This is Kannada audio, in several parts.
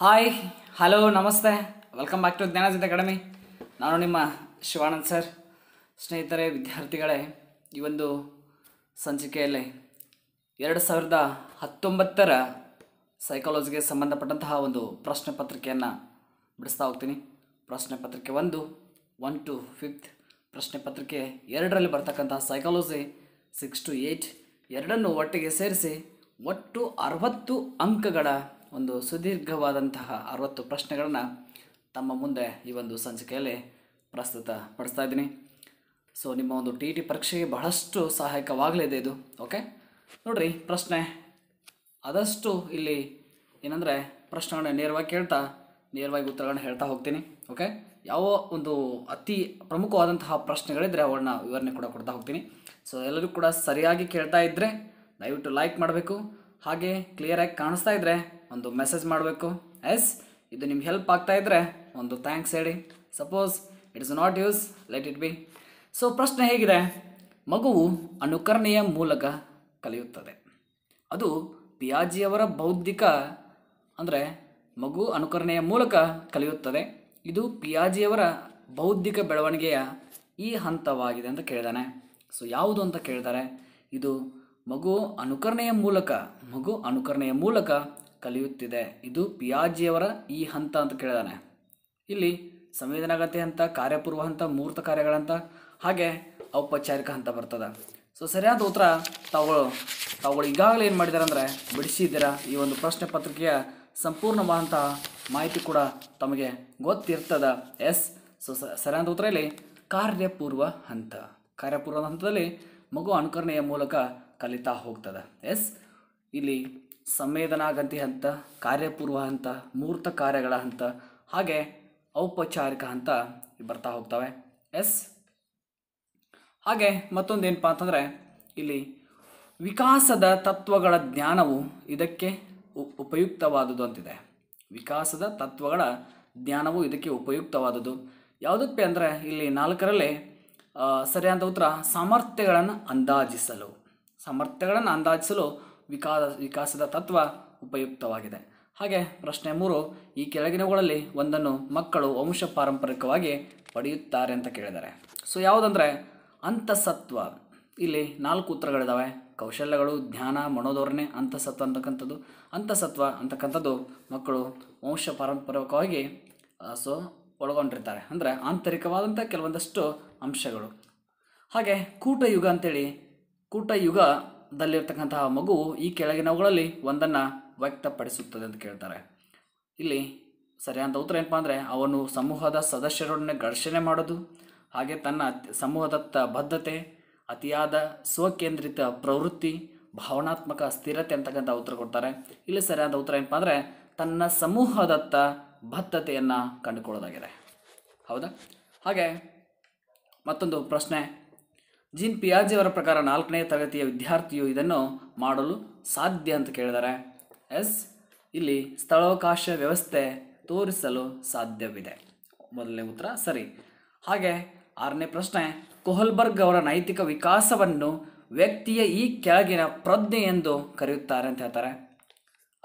ಹಾಯ್ ಹಲೋ ನಮಸ್ತೆ welcome back to Jnanajith academy ನಾನು ನಿಮ್ಮ ಶಿವಾನಂದ್ ಸರ್ ಸ್ನೇಹಿತರೆ ವಿದ್ಯಾರ್ಥಿಗಳೇ ಈ ಒಂದು ಸಂಚಿಕೆಯಲ್ಲಿ ಎರಡು ಸಾವಿರದ ಹತ್ತೊಂಬತ್ತರ ಸೈಕಾಲಜಿಗೆ ಸಂಬಂಧಪಟ್ಟಂತಹ ಒಂದು ಪ್ರಶ್ನೆ ಪತ್ರಿಕೆಯನ್ನು ಬಿಡಿಸ್ತಾ ಹೋಗ್ತೀನಿ ಪ್ರಶ್ನೆ ಪತ್ರಿಕೆ ಒಂದು ಒನ್ ಟು ಫಿಫ್ತ್ ಪ್ರಶ್ನೆ ಪತ್ರಿಕೆ ಎರಡರಲ್ಲಿ ಬರ್ತಕ್ಕಂತಹ ಸೈಕಾಲಜಿ ಸಿಕ್ಸ್ ಟು ಏಯ್ಟ್ ಎರಡನ್ನು ಒಟ್ಟಿಗೆ ಸೇರಿಸಿ ಒಟ್ಟು ಅರವತ್ತು ಅಂಕಗಳ ಒಂದು ಸುದೀರ್ಘವಾದಂತಹ ಅರವತ್ತು ಪ್ರಶ್ನೆಗಳನ್ನು ತಮ್ಮ ಮುಂದೆ ಈ ಒಂದು ಸಂಚಿಕೆಯಲ್ಲಿ ಪ್ರಸ್ತುತ ಪಡಿಸ್ತಾ ಇದ್ದೀನಿ ಸೊ ನಿಮ್ಮ ಒಂದು ಟಿ ಟಿ ಪರೀಕ್ಷೆಗೆ ಬಹಳಷ್ಟು ಸಹಾಯಕವಾಗಲಿದೆ ಇದು ಓಕೆ ನೋಡಿರಿ ಪ್ರಶ್ನೆ ಆದಷ್ಟು ಇಲ್ಲಿ ಏನಂದರೆ ಪ್ರಶ್ನೆಗಳನ್ನ ನೇರವಾಗಿ ಕೇಳ್ತಾ ನೇರವಾಗಿ ಉತ್ತರಗಳನ್ನ ಹೇಳ್ತಾ ಹೋಗ್ತೀನಿ ಓಕೆ ಯಾವ ಒಂದು ಅತಿ ಪ್ರಮುಖವಾದಂತಹ ಪ್ರಶ್ನೆಗಳಿದ್ದರೆ ಅವುಗಳನ್ನ ವಿವರಣೆ ಕೂಡ ಕೊಡ್ತಾ ಹೋಗ್ತೀನಿ ಸೊ ಎಲ್ಲರೂ ಕೂಡ ಸರಿಯಾಗಿ ಕೇಳ್ತಾ ಇದ್ದರೆ ದಯವಿಟ್ಟು ಲೈಕ್ ಮಾಡಬೇಕು ಹಾಗೆ ಕ್ಲಿಯರಾಗಿ ಕಾಣಿಸ್ತಾ ಇದ್ದರೆ ಒಂದು ಮೆಸೇಜ್ ಮಾಡಬೇಕು ಎಸ್ ಇದು ನಿಮ್ಗೆ ಹೆಲ್ಪ್ ಆಗ್ತಾ ಇದ್ರೆ ಒಂದು ಥ್ಯಾಂಕ್ಸ್ ಹೇಳಿ suppose it is not use let it be so ಪ್ರಶ್ನೆ ಹೇಗಿದೆ ಮಗುವು ಅನುಕರಣೆಯ ಮೂಲಕ ಕಲಿಯುತ್ತದೆ ಅದು ಪಿಯಾಜಿಯವರ ಬೌದ್ಧಿಕ ಅಂದರೆ ಮಗು ಅನುಕರಣೆಯ ಮೂಲಕ ಕಲಿಯುತ್ತದೆ ಇದು ಪಿಯಾಜಿಯವರ ಬೌದ್ಧಿಕ ಬೆಳವಣಿಗೆಯ ಈ ಹಂತವಾಗಿದೆ ಅಂತ ಕೇಳಿದಾನೆ ಸೊ ಯಾವುದು ಅಂತ ಕೇಳ್ತಾರೆ ಇದು ಮಗು ಅನುಕರಣೆಯ ಮೂಲಕ ಮಗು ಅನುಕರಣೆಯ ಮೂಲಕ ಕಲಿಯುತ್ತಿದೆ ಇದು ಪಿಯಾಜಿಯವರ ಈ ಹಂತ ಅಂತ ಕೇಳಿದಾನೆ ಇಲ್ಲಿ ಸಂವೇದನಾಗತಿ ಹಂತ ಕಾರ್ಯಪೂರ್ವ ಹಂತ ಮೂರ್ತ ಕಾರ್ಯಗಳಂತ ಹಾಗೆ ಔಪಚಾರಿಕ ಹಂತ ಬರ್ತದೆ ಸೊ ಸರಿಯಾದ ಉತ್ತರ ತಾವುಗಳು ತಾವುಗಳು ಈಗಾಗಲೇ ಏನು ಮಾಡಿದ್ದಾರೆ ಅಂದರೆ ಬಿಡಿಸಿದ್ದೀರಾ ಈ ಒಂದು ಪ್ರಶ್ನೆ ಪತ್ರಿಕೆಯ ಸಂಪೂರ್ಣವಾದಂತಹ ಮಾಹಿತಿ ಕೂಡ ತಮಗೆ ಗೊತ್ತಿರ್ತದೆ ಎಸ್ ಸೊ ಸರಿಯಾದ ಉತ್ತರ ಇಲ್ಲಿ ಕಾರ್ಯಪೂರ್ವ ಹಂತ ಕಾರ್ಯಪೂರ್ವ ಹಂತದಲ್ಲಿ ಮಗು ಅನುಕರಣೆಯ ಮೂಲಕ ಕಲಿತಾ ಹೋಗ್ತದೆ ಎಸ್ ಇಲ್ಲಿ ಸಂವೇದನಾಗಂತಿ ಹಂತ ಕಾರ್ಯಪೂರ್ವ ಹಂತ ಮೂರ್ತ ಕಾರ್ಯಗಳ ಹಂತ ಹಾಗೆ ಔಪಚಾರಿಕ ಹಂತ ಬರ್ತಾ ಹೋಗ್ತವೆ ಎಸ್ ಹಾಗೆ ಮತ್ತೊಂದು ಏನಪ್ಪ ಅಂತಂದರೆ ಇಲ್ಲಿ ವಿಕಾಸದ ತತ್ವಗಳ ಜ್ಞಾನವು ಇದಕ್ಕೆ ಉಪಯುಕ್ತವಾದುದು ಅಂತಿದೆ ವಿಕಾಸದ ತತ್ವಗಳ ಜ್ಞಾನವು ಇದಕ್ಕೆ ಉಪಯುಕ್ತವಾದುದು ಯಾವುದಕ್ಕೆ ಅಂದರೆ ಇಲ್ಲಿ ನಾಲ್ಕರಲ್ಲಿ ಸರಿಯಾದ ಉತ್ತರ ಸಾಮರ್ಥ್ಯಗಳನ್ನು ಅಂದಾಜಿಸಲು ಸಾಮರ್ಥ್ಯಗಳನ್ನು ಅಂದಾಜಿಸಲು ವಿಕಾಸ ವಿಕಾಸದ ತತ್ವ ಉಪಯುಕ್ತವಾಗಿದೆ ಹಾಗೆ ಪ್ರಶ್ನೆ ಮೂರು ಈ ಕೆಳಗಿನವುಗಳಲ್ಲಿ ಒಂದನ್ನು ಮಕ್ಕಳು ವಂಶ ಪಾರಂಪರಿಕವಾಗಿ ಪಡೆಯುತ್ತಾರೆ ಅಂತ ಕೇಳಿದ್ದಾರೆ ಸೊ ಯಾವುದಂದರೆ ಅಂತಸತ್ವ ಇಲ್ಲಿ ನಾಲ್ಕು ಉತ್ತರಗಳಿದ್ದಾವೆ ಕೌಶಲ್ಯಗಳು ಜ್ಞಾನ ಮನೋಧೋರಣೆ ಅಂತಸತ್ವ ಅಂತಕ್ಕಂಥದ್ದು ಅಂತಸತ್ವ ಅಂತಕ್ಕಂಥದ್ದು ಮಕ್ಕಳು ವಂಶ ಪಾರಂಪರಿಕವಾಗಿ ಸೊ ಒಳಗೊಂಡಿರ್ತಾರೆ ಅಂದರೆ ಆಂತರಿಕವಾದಂಥ ಕೆಲವೊಂದಷ್ಟು ಅಂಶಗಳು ಹಾಗೆ ಕೂಟಯುಗ ಅಂತೇಳಿ ಕೂಟಯುಗ ದಲ್ಲಿರ್ತಕ್ಕಂತಹ ಮಗು ಈ ಕೆಳಗಿನವುಗಳಲ್ಲಿ ಒಂದನ್ನು ವ್ಯಕ್ತಪಡಿಸುತ್ತದೆ ಅಂತ ಕೇಳ್ತಾರೆ ಇಲ್ಲಿ ಸರಿಯಾದ ಉತ್ತರ ಏನಪ್ಪ ಅಂದರೆ ಅವನು ಸಮೂಹದ ಸದಸ್ಯರೊಡನೆ ಘರ್ಷಣೆ ಮಾಡೋದು ಹಾಗೆ ತನ್ನ ಸಮೂಹದತ್ತ ಬದ್ಧತೆ ಅತಿಯಾದ ಸ್ವಕೇಂದ್ರಿತ ಪ್ರವೃತ್ತಿ ಭಾವನಾತ್ಮಕ ಸ್ಥಿರತೆ ಅಂತಕ್ಕಂಥ ಉತ್ತರ ಕೊಡ್ತಾರೆ ಇಲ್ಲಿ ಸರಿಯಾದ ಉತ್ತರ ಏನಪ್ಪ ಅಂದರೆ ತನ್ನ ಸಮೂಹದತ್ತ ಬದ್ಧತೆಯನ್ನು ಕಂಡುಕೊಳ್ಳೋದಾಗಿದೆ ಹೌದಾ ಹಾಗೆ ಮತ್ತೊಂದು ಪ್ರಶ್ನೆ ಜಿನ್ ಪಿಯಾಜಿಯವರ ಪ್ರಕಾರ ನಾಲ್ಕನೇ ತರಗತಿಯ ವಿದ್ಯಾರ್ಥಿಯು ಇದನ್ನು ಮಾಡಲು ಸಾಧ್ಯ ಅಂತ ಕೇಳಿದ್ದಾರೆ ಎಸ್ ಇಲ್ಲಿ ಸ್ಥಳಾವಕಾಶ ವ್ಯವಸ್ಥೆ ತೋರಿಸಲು ಸಾಧ್ಯವಿದೆ ಮೊದಲನೇ ಉತ್ತರ ಸರಿ ಹಾಗೆ ಆರನೇ ಪ್ರಶ್ನೆ ಕೊಹಲ್ಬರ್ಗ್ ಅವರ ನೈತಿಕ ವಿಕಾಸವನ್ನು ವ್ಯಕ್ತಿಯ ಈ ಕೆಳಗಿನ ಪ್ರಜ್ಞೆ ಎಂದು ಕರೆಯುತ್ತಾರೆ ಅಂತ ಹೇಳ್ತಾರೆ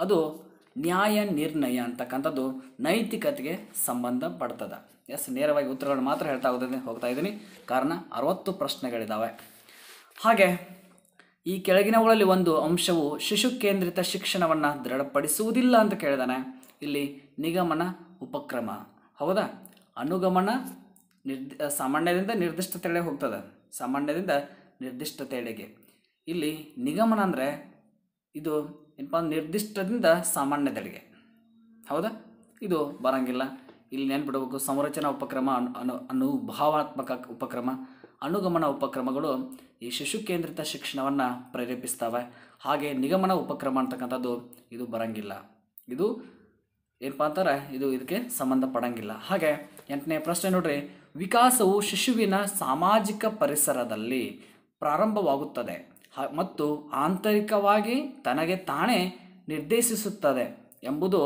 ಅದು ನ್ಯಾಯ ನಿರ್ಣಯ ಅಂತಕ್ಕಂಥದ್ದು ನೈತಿಕತೆಗೆ ಸಂಬಂಧಪಡ್ತದೆ ಎಸ್ ನೇರವಾಗಿ ಉತ್ತರಗಳನ್ನು ಮಾತ್ರ ಹೇಳ್ತಾ ಹೋಗ್ತೀನಿ ಹೋಗ್ತಾ ಇದ್ದೀನಿ ಕಾರಣ ಅರವತ್ತು ಪ್ರಶ್ನೆಗಳಿದ್ದಾವೆ ಹಾಗೆ ಈ ಕೆಳಗಿನವುಗಳಲ್ಲಿ ಒಂದು ಅಂಶವು ಶಿಶು ಕೇಂದ್ರಿತ ಶಿಕ್ಷಣವನ್ನು ದೃಢಪಡಿಸುವುದಿಲ್ಲ ಅಂತ ಕೇಳಿದಾನೆ ಇಲ್ಲಿ ನಿಗಮನ ಉಪಕ್ರಮ ಹೌದಾ ಅನುಗಮನ ನಿರ್ದಿ ಸಾಮಾನ್ಯದಿಂದ ನಿರ್ದಿಷ್ಟತೆಳೆ ಹೋಗ್ತದೆ ಸಾಮಾನ್ಯದಿಂದ ನಿರ್ದಿಷ್ಟತೆಡೆಗೆ ಇಲ್ಲಿ ನಿಗಮನ ಅಂದರೆ ಇದು ಏನಪ್ಪ ನಿರ್ದಿಷ್ಟದಿಂದ ಸಾಮಾನ್ಯದೆಡೆಗೆ ಹೌದಾ ಇದು ಬರಂಗಿಲ್ಲ ಇಲ್ಲಿ ನೆನ್ಪಿಡಬೇಕು ಸಂರಚನಾ ಉಪಕ್ರಮ ಅನು ಭಾವಾತ್ಮಕ ಉಪಕ್ರಮ ಅನುಗಮನ ಉಪಕ್ರಮಗಳು ಈ ಶಿಶು ಕೇಂದ್ರಿತ ಶಿಕ್ಷಣವನ್ನು ಪ್ರೇರೇಪಿಸ್ತವೆ ಹಾಗೆ ನಿಗಮನ ಉಪಕ್ರಮ ಅಂತಕ್ಕಂಥದ್ದು ಇದು ಬರಂಗಿಲ್ಲ ಇದು ಏನಪ್ಪಾ ಅಂತಾರೆ ಇದು ಇದಕ್ಕೆ ಸಂಬಂಧ ಪಡಂಗಿಲ್ಲ ಹಾಗೆ ಎಂಟನೇ ಪ್ರಶ್ನೆ ನೋಡ್ರಿ ವಿಕಾಸವು ಶಿಶುವಿನ ಸಾಮಾಜಿಕ ಪರಿಸರದಲ್ಲಿ ಪ್ರಾರಂಭವಾಗುತ್ತದೆ ಮತ್ತು ಆಂತರಿಕವಾಗಿ ತನಗೆ ತಾನೇ ನಿರ್ದೇಶಿಸುತ್ತದೆ ಎಂಬುದು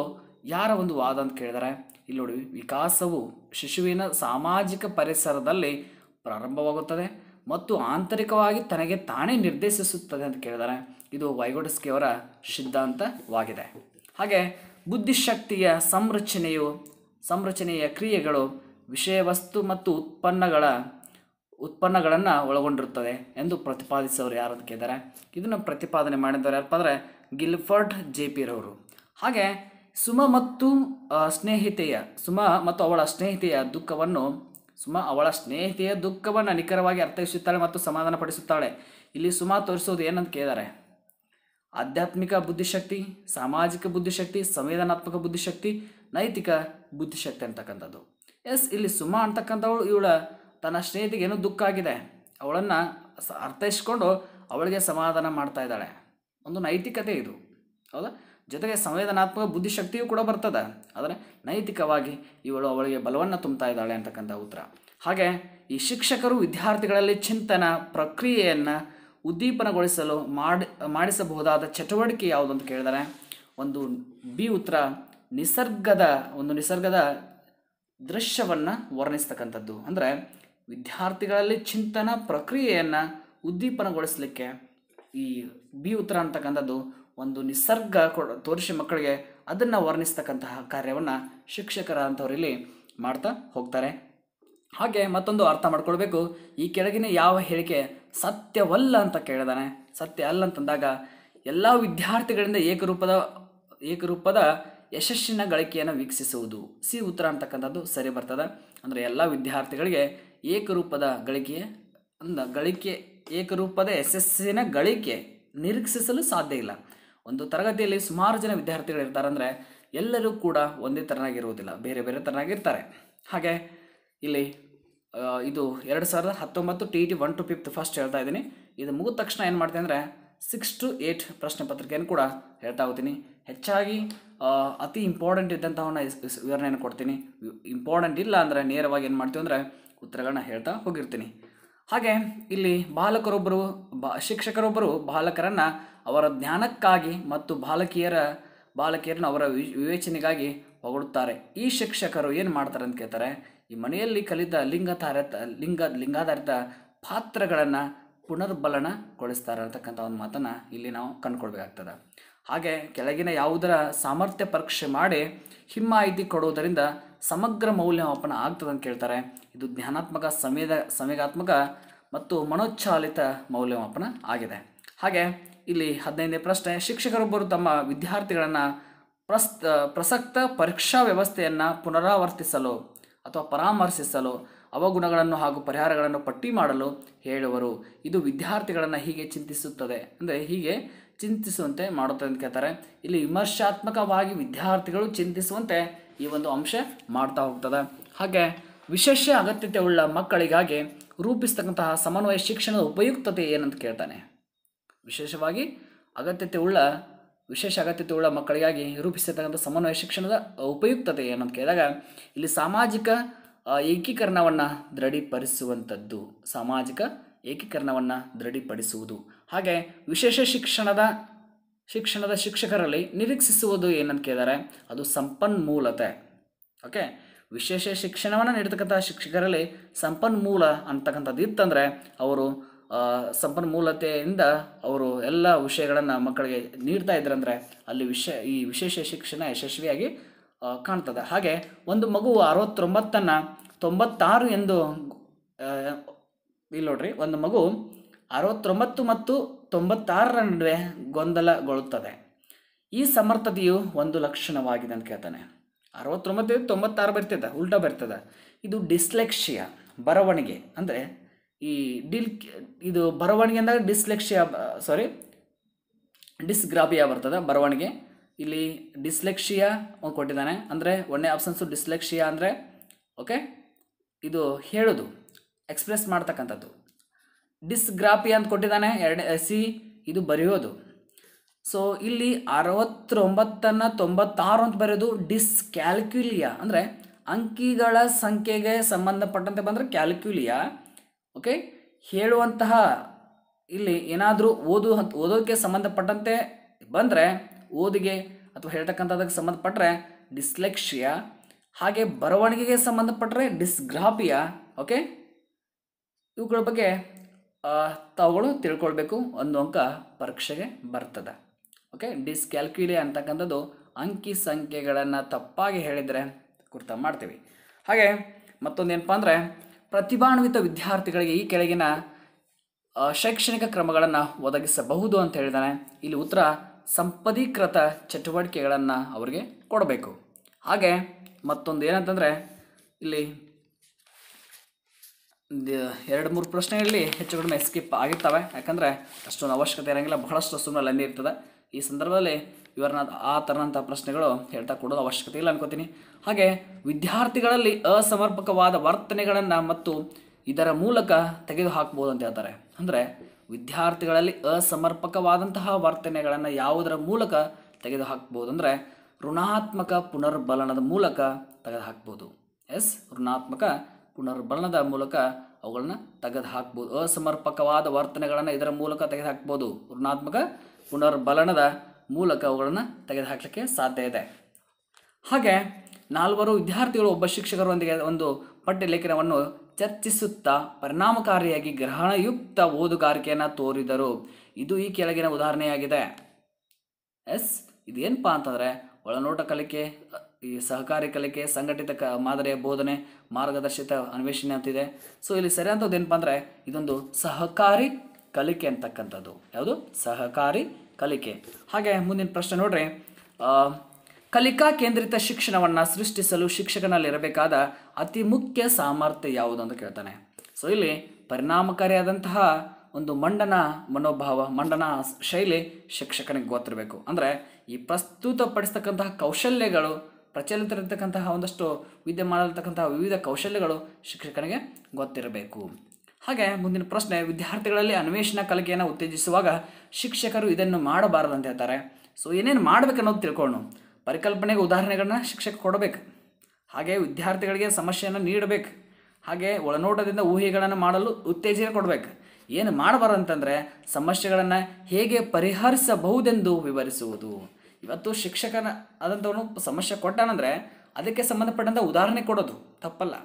ಯಾರ ಒಂದು ವಾದ ಅಂತ ಕೇಳಿದರೆ ಇಲ್ಲಿ ನೋಡಿ ವಿಕಾಸವು ಶಿಶುವಿನ ಸಾಮಾಜಿಕ ಪರಿಸರದಲ್ಲಿ ಪ್ರಾರಂಭವಾಗುತ್ತದೆ ಮತ್ತು ಆಂತರಿಕವಾಗಿ ತನಗೆ ತಾನೇ ನಿರ್ದೇಶಿಸುತ್ತದೆ ಅಂತ ಕೇಳಿದ್ದಾರೆ ಇದು ವೈಗೋಡಸ್ಕಿಯವರ ಸಿದ್ಧಾಂತವಾಗಿದೆ ಹಾಗೆ ಬುದ್ಧಿಶಕ್ತಿಯ ಸಂರಚನೆಯು ಸಂರಚನೆಯ ಕ್ರಿಯೆಗಳು ವಿಷಯ ವಸ್ತು ಮತ್ತು ಉತ್ಪನ್ನಗಳ ಉತ್ಪನ್ನಗಳನ್ನು ಒಳಗೊಂಡಿರುತ್ತದೆ ಎಂದು ಪ್ರತಿಪಾದಿಸೋರು ಯಾರು ಅಂತ ಕೇಳಿದ್ದಾರೆ ಇದನ್ನು ಪ್ರತಿಪಾದನೆ ಮಾಡಿದವರು ಯಾರಪ್ಪ ಅಂದರೆ ಗಿಲ್ಫರ್ಡ್ ಜೆ ಪಿರವರು ರವರು ಹಾಗೆ ಸುಮ ಮತ್ತು ಸ್ನೇಹಿತೆಯ ಸುಮ ಮತ್ತು ಅವಳ ಸ್ನೇಹಿತೆಯ ದುಃಖವನ್ನು ಸುಮ ಅವಳ ಸ್ನೇಹಿತೆಯ ದುಃಖವನ್ನು ನಿಖರವಾಗಿ ಅರ್ಥೈಸುತ್ತಾಳೆ ಮತ್ತು ಸಮಾಧಾನ ಪಡಿಸುತ್ತಾಳೆ ಇಲ್ಲಿ ಸುಮ ತೋರಿಸೋದು ಏನಂತ ಕೇಳಿದ್ದಾರೆ ಆಧ್ಯಾತ್ಮಿಕ ಬುದ್ಧಿಶಕ್ತಿ ಸಾಮಾಜಿಕ ಬುದ್ಧಿಶಕ್ತಿ ಸಂವೇದನಾತ್ಮಕ ಬುದ್ಧಿಶಕ್ತಿ ನೈತಿಕ ಬುದ್ಧಿಶಕ್ತಿ ಅಂತಕ್ಕಂಥದ್ದು ಎಸ್ ಇಲ್ಲಿ ಸುಮ ಅಂತಕ್ಕಂಥವಳು ಇವಳ ತನ್ನ ಸ್ನೇಹಿತೆಗೆ ಏನೋ ದುಃಖ ಆಗಿದೆ ಅವಳನ್ನು ಅರ್ಥೈಸ್ಕೊಂಡು ಅವಳಿಗೆ ಸಮಾಧಾನ ಮಾಡ್ತಾ ಇದ್ದಾಳೆ ಒಂದು ನೈತಿಕತೆ ಇದು ಹೌದಾ ಜೊತೆಗೆ ಸಂವೇದನಾತ್ಮಕ ಬುದ್ಧಿಶಕ್ತಿಯೂ ಕೂಡ ಬರ್ತದೆ ಆದರೆ ನೈತಿಕವಾಗಿ ಇವಳು ಅವಳಿಗೆ ಬಲವನ್ನು ತುಂಬ್ತಾ ಇದ್ದಾಳೆ ಅಂತಕ್ಕಂಥ ಉತ್ತರ ಹಾಗೆ ಈ ಶಿಕ್ಷಕರು ವಿದ್ಯಾರ್ಥಿಗಳಲ್ಲಿ ಚಿಂತನ ಪ್ರಕ್ರಿಯೆಯನ್ನು ಉದ್ದೀಪನಗೊಳಿಸಲು ಮಾಡಿ ಮಾಡಿಸಬಹುದಾದ ಚಟುವಟಿಕೆ ಯಾವುದು ಅಂತ ಕೇಳಿದರೆ ಒಂದು ಬಿ ಉತ್ತರ ನಿಸರ್ಗದ ಒಂದು ನಿಸರ್ಗದ ದೃಶ್ಯವನ್ನು ವರ್ಣಿಸ್ತಕ್ಕಂಥದ್ದು ಅಂದರೆ ವಿದ್ಯಾರ್ಥಿಗಳಲ್ಲಿ ಚಿಂತನ ಪ್ರಕ್ರಿಯೆಯನ್ನು ಉದ್ದೀಪನಗೊಳಿಸಲಿಕ್ಕೆ ಈ ಬಿ ಉತ್ತರ ಅಂತಕ್ಕಂಥದ್ದು ಒಂದು ನಿಸರ್ಗ ತೋರಿಸಿ ಮಕ್ಕಳಿಗೆ ಅದನ್ನು ವರ್ಣಿಸ್ತಕ್ಕಂತಹ ಕಾರ್ಯವನ್ನು ಇಲ್ಲಿ ಮಾಡ್ತಾ ಹೋಗ್ತಾರೆ ಹಾಗೆ ಮತ್ತೊಂದು ಅರ್ಥ ಮಾಡ್ಕೊಳ್ಬೇಕು ಈ ಕೆಳಗಿನ ಯಾವ ಹೇಳಿಕೆ ಸತ್ಯವಲ್ಲ ಅಂತ ಕೇಳಿದಾನೆ ಸತ್ಯ ಅಲ್ಲ ಅಂತಂದಾಗ ಎಲ್ಲ ವಿದ್ಯಾರ್ಥಿಗಳಿಂದ ಏಕರೂಪದ ಏಕರೂಪದ ಯಶಸ್ಸಿನ ಗಳಿಕೆಯನ್ನು ವೀಕ್ಷಿಸುವುದು ಸಿ ಉತ್ತರ ಅಂತಕ್ಕಂಥದ್ದು ಸರಿ ಬರ್ತದೆ ಅಂದರೆ ಎಲ್ಲ ವಿದ್ಯಾರ್ಥಿಗಳಿಗೆ ಏಕರೂಪದ ಗಳಿಕೆ ಅಂದ ಗಳಿಕೆ ಏಕರೂಪದ ಯಶಸ್ಸಿನ ಗಳಿಕೆ ನಿರೀಕ್ಷಿಸಲು ಸಾಧ್ಯ ಇಲ್ಲ ಒಂದು ತರಗತಿಯಲ್ಲಿ ಸುಮಾರು ಜನ ವಿದ್ಯಾರ್ಥಿಗಳಿರ್ತಾರೆ ಅಂದರೆ ಎಲ್ಲರೂ ಕೂಡ ಒಂದೇ ಥರನಾಗಿರುವುದಿಲ್ಲ ಬೇರೆ ಬೇರೆ ಥರನಾಗಿರ್ತಾರೆ ಹಾಗೆ ಇಲ್ಲಿ ಇದು ಎರಡು ಸಾವಿರದ ಹತ್ತೊಂಬತ್ತು T T one two fifth first ಹೇಳ್ತಾ ಇದ್ದೀನಿ ಇದು ಮುಗಿದ ತಕ್ಷಣ ಏನು ಮಾಡ್ತೀನಿ ಅಂದರೆ ಸಿಕ್ಸ್ ಟು ಏಯ್ಟ್ ಪ್ರಶ್ನೆ ಪತ್ರಿಕೆಯನ್ನು ಕೂಡ ಹೇಳ್ತಾ ಹೋಗ್ತೀನಿ ಹೆಚ್ಚಾಗಿ ಅತಿ ಇಂಪಾರ್ಟೆಂಟ್ ಇದ್ದಂಥವನ್ನ ವಿವರಣೆಯನ್ನು ಕೊಡ್ತೀನಿ ಇಂಪಾರ್ಟೆಂಟ್ ಇಲ್ಲ ಅಂದರೆ ನೇರವಾಗಿ ಏನು ಮಾಡ್ತೀವಿ ಅಂದರೆ ಉತ್ತರಗಳನ್ನ ಹೇಳ್ತಾ ಹೋಗಿರ್ತೀನಿ ಹಾಗೆ ಇಲ್ಲಿ ಬಾಲಕರೊಬ್ಬರು ಬಾ ಶಿಕ್ಷಕರೊಬ್ಬರು ಬಾಲಕರನ್ನು ಅವರ ಜ್ಞಾನಕ್ಕಾಗಿ ಮತ್ತು ಬಾಲಕಿಯರ ಬಾಲಕಿಯರನ್ನು ಅವರ ವಿವೇಚನೆಗಾಗಿ ಹೊಗಳುತ್ತಾರೆ ಈ ಶಿಕ್ಷಕರು ಏನು ಮಾಡ್ತಾರೆ ಅಂತ ಕೇಳ್ತಾರೆ ಈ ಮನೆಯಲ್ಲಿ ಕಲಿತ ಲಿಂಗಧಾರಿತ ಲಿಂಗ ಲಿಂಗಾಧಾರಿತ ಪಾತ್ರಗಳನ್ನು ಪುನರ್ಬಲನಗೊಳಿಸ್ತಾರೆ ಅಂತಕ್ಕಂಥ ಒಂದು ಮಾತನ್ನು ಇಲ್ಲಿ ನಾವು ಕಂಡುಕೊಳ್ಬೇಕಾಗ್ತದೆ ಹಾಗೆ ಕೆಳಗಿನ ಯಾವುದರ ಸಾಮರ್ಥ್ಯ ಪರೀಕ್ಷೆ ಮಾಡಿ ಹಿಮ್ಮಾಯಿತಿ ಕೊಡುವುದರಿಂದ ಸಮಗ್ರ ಮೌಲ್ಯಮಾಪನ ಆಗ್ತದೆ ಅಂತ ಕೇಳ್ತಾರೆ ಇದು ಜ್ಞಾನಾತ್ಮಕ ಸಮೇದ ಸಮೇಗಾತ್ಮಕ ಮತ್ತು ಮನೋಚ್ಛಾಲಿತ ಮೌಲ್ಯಮಾಪನ ಆಗಿದೆ ಹಾಗೆ ಇಲ್ಲಿ ಹದಿನೈದನೇ ಪ್ರಶ್ನೆ ಶಿಕ್ಷಕರೊಬ್ಬರು ತಮ್ಮ ವಿದ್ಯಾರ್ಥಿಗಳನ್ನು ಪ್ರಸ್ತ ಪ್ರಸಕ್ತ ಪರೀಕ್ಷಾ ವ್ಯವಸ್ಥೆಯನ್ನು ಪುನರಾವರ್ತಿಸಲು ಅಥವಾ ಪರಾಮರ್ಶಿಸಲು ಅವಗುಣಗಳನ್ನು ಹಾಗೂ ಪರಿಹಾರಗಳನ್ನು ಪಟ್ಟಿ ಮಾಡಲು ಹೇಳುವರು ಇದು ವಿದ್ಯಾರ್ಥಿಗಳನ್ನು ಹೀಗೆ ಚಿಂತಿಸುತ್ತದೆ ಅಂದರೆ ಹೀಗೆ ಚಿಂತಿಸುವಂತೆ ಮಾಡುತ್ತದೆ ಅಂತ ಕೇಳ್ತಾರೆ ಇಲ್ಲಿ ವಿಮರ್ಶಾತ್ಮಕವಾಗಿ ವಿದ್ಯಾರ್ಥಿಗಳು ಚಿಂತಿಸುವಂತೆ ಈ ಒಂದು ಅಂಶ ಮಾಡ್ತಾ ಹೋಗ್ತದೆ ಹಾಗೆ ವಿಶೇಷ ಅಗತ್ಯತೆ ಉಳ್ಳ ಮಕ್ಕಳಿಗಾಗಿ ರೂಪಿಸ್ತಕ್ಕಂತಹ ಸಮನ್ವಯ ಶಿಕ್ಷಣದ ಉಪಯುಕ್ತತೆ ಏನಂತ ಕೇಳ್ತಾನೆ ವಿಶೇಷವಾಗಿ ಅಗತ್ಯತೆ ಉಳ್ಳ ವಿಶೇಷ ಅಗತ್ಯತೆ ಉಳ್ಳ ಮಕ್ಕಳಿಗಾಗಿ ರೂಪಿಸಿರ್ತಕ್ಕಂಥ ಸಮನ್ವಯ ಶಿಕ್ಷಣದ ಉಪಯುಕ್ತತೆ ಏನಂತ ಕೇಳಿದಾಗ ಇಲ್ಲಿ ಸಾಮಾಜಿಕ ಏಕೀಕರಣವನ್ನು ದೃಢೀಪಡಿಸುವಂಥದ್ದು ಸಾಮಾಜಿಕ ಏಕೀಕರಣವನ್ನು ದೃಢೀಪಡಿಸುವುದು ಹಾಗೆ ವಿಶೇಷ ಶಿಕ್ಷಣದ ಶಿಕ್ಷಣದ ಶಿಕ್ಷಕರಲ್ಲಿ ನಿರೀಕ್ಷಿಸುವುದು ಏನಂತ ಕೇಳಿದರೆ ಅದು ಸಂಪನ್ಮೂಲತೆ ಓಕೆ ವಿಶೇಷ ಶಿಕ್ಷಣವನ್ನು ನೀಡ್ತಕ್ಕಂಥ ಶಿಕ್ಷಕರಲ್ಲಿ ಸಂಪನ್ಮೂಲ ಅಂತಕ್ಕಂಥದ್ದು ಇತ್ತಂದರೆ ಅವರು ಸಂಪನ್ಮೂಲತೆಯಿಂದ ಅವರು ಎಲ್ಲ ವಿಷಯಗಳನ್ನು ಮಕ್ಕಳಿಗೆ ನೀಡ್ತಾ ಇದ್ರಂದರೆ ಅಲ್ಲಿ ವಿಷಯ ಈ ವಿಶೇಷ ಶಿಕ್ಷಣ ಯಶಸ್ವಿಯಾಗಿ ಕಾಣ್ತದೆ ಹಾಗೆ ಒಂದು ಮಗು ಅರವತ್ತೊಂಬತ್ತನ್ನು ತೊಂಬತ್ತಾರು ಎಂದು ಇಲ್ಲಿ ನೋಡ್ರಿ ಒಂದು ಮಗು ಅರವತ್ತೊಂಬತ್ತು ಮತ್ತು ತೊಂಬತ್ತಾರರ ನಡುವೆ ಗೊಂದಲಗೊಳ್ಳುತ್ತದೆ ಈ ಸಮರ್ಥತೆಯು ಒಂದು ಲಕ್ಷಣವಾಗಿದೆ ಅಂತ ಕೇಳ್ತಾನೆ ಅರವತ್ತೊಂಬತ್ತು ತೊಂಬತ್ತಾರು ಬರ್ತದೆ ಉಲ್ಟಾ ಬರ್ತದೆ ಇದು ಡಿಸ್ಲೆಕ್ಷಿಯ ಬರವಣಿಗೆ ಅಂದರೆ ಈ ಡಿಲ್ ಇದು ಬರವಣಿಗೆ ಅಂದಾಗ ಡಿಸ್ಲೆಕ್ಷಿಯ ಸಾರಿ ಡಿಸ್ಗ್ರಾಬಿಯಾ ಬರ್ತದೆ ಬರವಣಿಗೆ ಇಲ್ಲಿ ಡಿಸ್ಲೆಕ್ಷಿಯಾ ಕೊಟ್ಟಿದ್ದಾನೆ ಅಂದರೆ ಒಂದೇ ಆಪ್ಷನ್ಸು ಡಿಸ್ಲೆಕ್ಷಿಯಾ ಅಂದರೆ ಓಕೆ ಇದು ಹೇಳೋದು ಎಕ್ಸ್ಪ್ರೆಸ್ ಮಾಡ್ತಕ್ಕಂಥದ್ದು ಡಿಸ್ಗ್ರಾಫಿಯಾ ಅಂತ ಕೊಟ್ಟಿದ್ದಾನೆ ಎರಡನೇ ಸಿ ಇದು ಬರೆಯೋದು ಸೊ ಇಲ್ಲಿ ಅರವತ್ತೊಂಬತ್ತನ್ನು ತೊಂಬತ್ತಾರು ಅಂತ ಬರೆಯೋದು ಡಿಸ್ ಕ್ಯಾಲ್ಕ್ಯುಲಿಯಾ ಅಂದರೆ ಅಂಕಿಗಳ ಸಂಖ್ಯೆಗೆ ಸಂಬಂಧಪಟ್ಟಂತೆ ಬಂದರೆ ಕ್ಯಾಲ್ಕ್ಯುಲಿಯಾ ಓಕೆ ಹೇಳುವಂತಹ ಇಲ್ಲಿ ಏನಾದರೂ ಓದು ಓದೋಕ್ಕೆ ಸಂಬಂಧಪಟ್ಟಂತೆ ಬಂದರೆ ಓದಿಗೆ ಅಥವಾ ಹೇಳ್ತಕ್ಕಂಥದಕ್ಕೆ ಸಂಬಂಧಪಟ್ಟರೆ ಡಿಸ್ಲೆಕ್ಷಿಯಾ ಹಾಗೆ ಬರವಣಿಗೆಗೆ ಸಂಬಂಧಪಟ್ಟರೆ ಡಿಸ್ಗ್ರಾಪಿಯ ಓಕೆ ಇವುಗಳ ಬಗ್ಗೆ ತಾವುಗಳು ತಿಳ್ಕೊಳ್ಬೇಕು ಒಂದು ಅಂಕ ಪರೀಕ್ಷೆಗೆ ಬರ್ತದೆ ಓಕೆ ಡಿಸ್ಕ್ಯಾಲ್ಕ್ಯುಲಿಯಾ ಅಂತಕ್ಕಂಥದ್ದು ಅಂಕಿ ಸಂಖ್ಯೆಗಳನ್ನು ತಪ್ಪಾಗಿ ಹೇಳಿದರೆ ಕುರ್ತ ಮಾಡ್ತೀವಿ ಹಾಗೆ ಮತ್ತೊಂದೇನಪ್ಪ ಅಂದರೆ ಪ್ರತಿಭಾನ್ವಿತ ವಿದ್ಯಾರ್ಥಿಗಳಿಗೆ ಈ ಕೆಳಗಿನ ಶೈಕ್ಷಣಿಕ ಕ್ರಮಗಳನ್ನು ಒದಗಿಸಬಹುದು ಅಂತ ಹೇಳಿದಾನೆ ಇಲ್ಲಿ ಉತ್ತರ ಸಂಪದೀಕೃತ ಚಟುವಟಿಕೆಗಳನ್ನು ಅವರಿಗೆ ಕೊಡಬೇಕು ಹಾಗೆ ಮತ್ತೊಂದು ಏನಂತಂದರೆ ಇಲ್ಲಿ ಎರಡು ಮೂರು ಪ್ರಶ್ನೆಗಳಲ್ಲಿ ಹೆಚ್ಚು ಕಡಿಮೆ ಸ್ಕಿಪ್ ಆಗಿರ್ತವೆ ಯಾಕಂದರೆ ಅಷ್ಟೊಂದು ಅವಶ್ಯಕತೆ ಇರೋಂಗಿಲ್ಲ ಬಹಳಷ್ಟು ಸುಮ್ಮನೆ ಅಲ್ಲಿ ಇರ್ತದೆ ಈ ಸಂದರ್ಭದಲ್ಲಿ ಇವರನ್ನ ಆ ಥರನಂಥ ಪ್ರಶ್ನೆಗಳು ಹೇಳ್ತಾ ಕೊಡೋದು ಅವಶ್ಯಕತೆ ಇಲ್ಲ ಅನ್ಕೋತೀನಿ ಹಾಗೆ ವಿದ್ಯಾರ್ಥಿಗಳಲ್ಲಿ ಅಸಮರ್ಪಕವಾದ ವರ್ತನೆಗಳನ್ನು ಮತ್ತು ಇದರ ಮೂಲಕ ತೆಗೆದುಹಾಕ್ಬೋದು ಅಂತ ಹೇಳ್ತಾರೆ ಅಂದರೆ ವಿದ್ಯಾರ್ಥಿಗಳಲ್ಲಿ ಅಸಮರ್ಪಕವಾದಂತಹ ವರ್ತನೆಗಳನ್ನು ಯಾವುದರ ಮೂಲಕ ತೆಗೆದುಹಾಕ್ಬೋದು ಅಂದರೆ ಋಣಾತ್ಮಕ ಪುನರ್ಬಲನದ ಮೂಲಕ ತೆಗೆದುಹಾಕ್ಬೋದು ಎಸ್ ಋಣಾತ್ಮಕ ಪುನರ್ಬಲನದ ಮೂಲಕ ಅವುಗಳನ್ನು ತೆಗೆದುಹಾಕ್ಬೋದು ಅಸಮರ್ಪಕವಾದ ವರ್ತನೆಗಳನ್ನು ಇದರ ಮೂಲಕ ತೆಗೆದುಹಾಕ್ಬೋದು ಋಣಾತ್ಮಕ ಪುನರ್ಬಲನದ ಮೂಲಕ ಅವುಗಳನ್ನು ತೆಗೆದುಹಾಕಲಿಕ್ಕೆ ಸಾಧ್ಯ ಇದೆ ಹಾಗೆ ನಾಲ್ವರು ವಿದ್ಯಾರ್ಥಿಗಳು ಒಬ್ಬ ಶಿಕ್ಷಕರೊಂದಿಗೆ ಒಂದು ಪಠ್ಯ ಲೇಖನವನ್ನು ಚರ್ಚಿಸುತ್ತಾ ಪರಿಣಾಮಕಾರಿಯಾಗಿ ಗ್ರಹಣಯುಕ್ತ ಓದುಗಾರಿಕೆಯನ್ನು ತೋರಿದರು ಇದು ಈ ಕೆಳಗಿನ ಉದಾಹರಣೆಯಾಗಿದೆ ಎಸ್ ಇದೇನಪ್ಪ ಅಂತಂದರೆ ಒಳನೋಟ ಕಲಿಕೆ ಈ ಸಹಕಾರಿ ಕಲಿಕೆ ಸಂಘಟಿತ ಕ ಮಾದರಿಯ ಬೋಧನೆ ಮಾರ್ಗದರ್ಶಿತ ಅನ್ವೇಷಣೆ ಅಂತಿದೆ ಸೊ ಇಲ್ಲಿ ಸರಿಯಾದ ಏನಪ್ಪ ಅಂದರೆ ಇದೊಂದು ಸಹಕಾರಿ ಕಲಿಕೆ ಅಂತಕ್ಕಂಥದ್ದು ಯಾವುದು ಸಹಕಾರಿ ಕಲಿಕೆ ಹಾಗೆ ಮುಂದಿನ ಪ್ರಶ್ನೆ ನೋಡ್ರಿ ಕಲಿಕಾ ಕೇಂದ್ರಿತ ಶಿಕ್ಷಣವನ್ನು ಸೃಷ್ಟಿಸಲು ಶಿಕ್ಷಕನಲ್ಲಿರಬೇಕಾದ ಅತಿ ಮುಖ್ಯ ಸಾಮರ್ಥ್ಯ ಯಾವುದು ಅಂತ ಕೇಳ್ತಾನೆ ಸೊ ಇಲ್ಲಿ ಪರಿಣಾಮಕಾರಿಯಾದಂತಹ ಒಂದು ಮಂಡನ ಮನೋಭಾವ ಮಂಡನ ಶೈಲಿ ಶಿಕ್ಷಕನಿಗೆ ಗೊತ್ತಿರಬೇಕು ಅಂದರೆ ಈ ಪಡಿಸ್ತಕ್ಕಂತಹ ಕೌಶಲ್ಯಗಳು ಪ್ರಚಲಿತ ಇರತಕ್ಕಂತಹ ಒಂದಷ್ಟು ವಿದ್ಯಮಾನದಲ್ಲಿರ್ತಕ್ಕಂತಹ ವಿವಿಧ ಕೌಶಲ್ಯಗಳು ಶಿಕ್ಷಕನಿಗೆ ಗೊತ್ತಿರಬೇಕು ಹಾಗೆ ಮುಂದಿನ ಪ್ರಶ್ನೆ ವಿದ್ಯಾರ್ಥಿಗಳಲ್ಲಿ ಅನ್ವೇಷಣಾ ಕಲಿಕೆಯನ್ನು ಉತ್ತೇಜಿಸುವಾಗ ಶಿಕ್ಷಕರು ಇದನ್ನು ಮಾಡಬಾರದು ಅಂತ ಹೇಳ್ತಾರೆ ಸೊ ಏನೇನು ಮಾಡಬೇಕನ್ನೋದು ತಿಳ್ಕೊಳ್ಳೋಣ ಪರಿಕಲ್ಪನೆಗೆ ಉದಾಹರಣೆಗಳನ್ನ ಶಿಕ್ಷಕ ಕೊಡಬೇಕು ಹಾಗೆ ವಿದ್ಯಾರ್ಥಿಗಳಿಗೆ ಸಮಸ್ಯೆಯನ್ನು ನೀಡಬೇಕು ಹಾಗೆ ಒಳನೋಟದಿಂದ ಊಹೆಗಳನ್ನು ಮಾಡಲು ಉತ್ತೇಜನ ಕೊಡಬೇಕು ಏನು ಮಾಡಬಾರಂತಂದರೆ ಸಮಸ್ಯೆಗಳನ್ನು ಹೇಗೆ ಪರಿಹರಿಸಬಹುದೆಂದು ವಿವರಿಸುವುದು ಇವತ್ತು ಶಿಕ್ಷಕನ ಆದಂಥವನು ಸಮಸ್ಯೆ ಕೊಟ್ಟಾನಂದರೆ ಅದಕ್ಕೆ ಸಂಬಂಧಪಟ್ಟಂಥ ಉದಾಹರಣೆ ಕೊಡೋದು ತಪ್ಪಲ್ಲ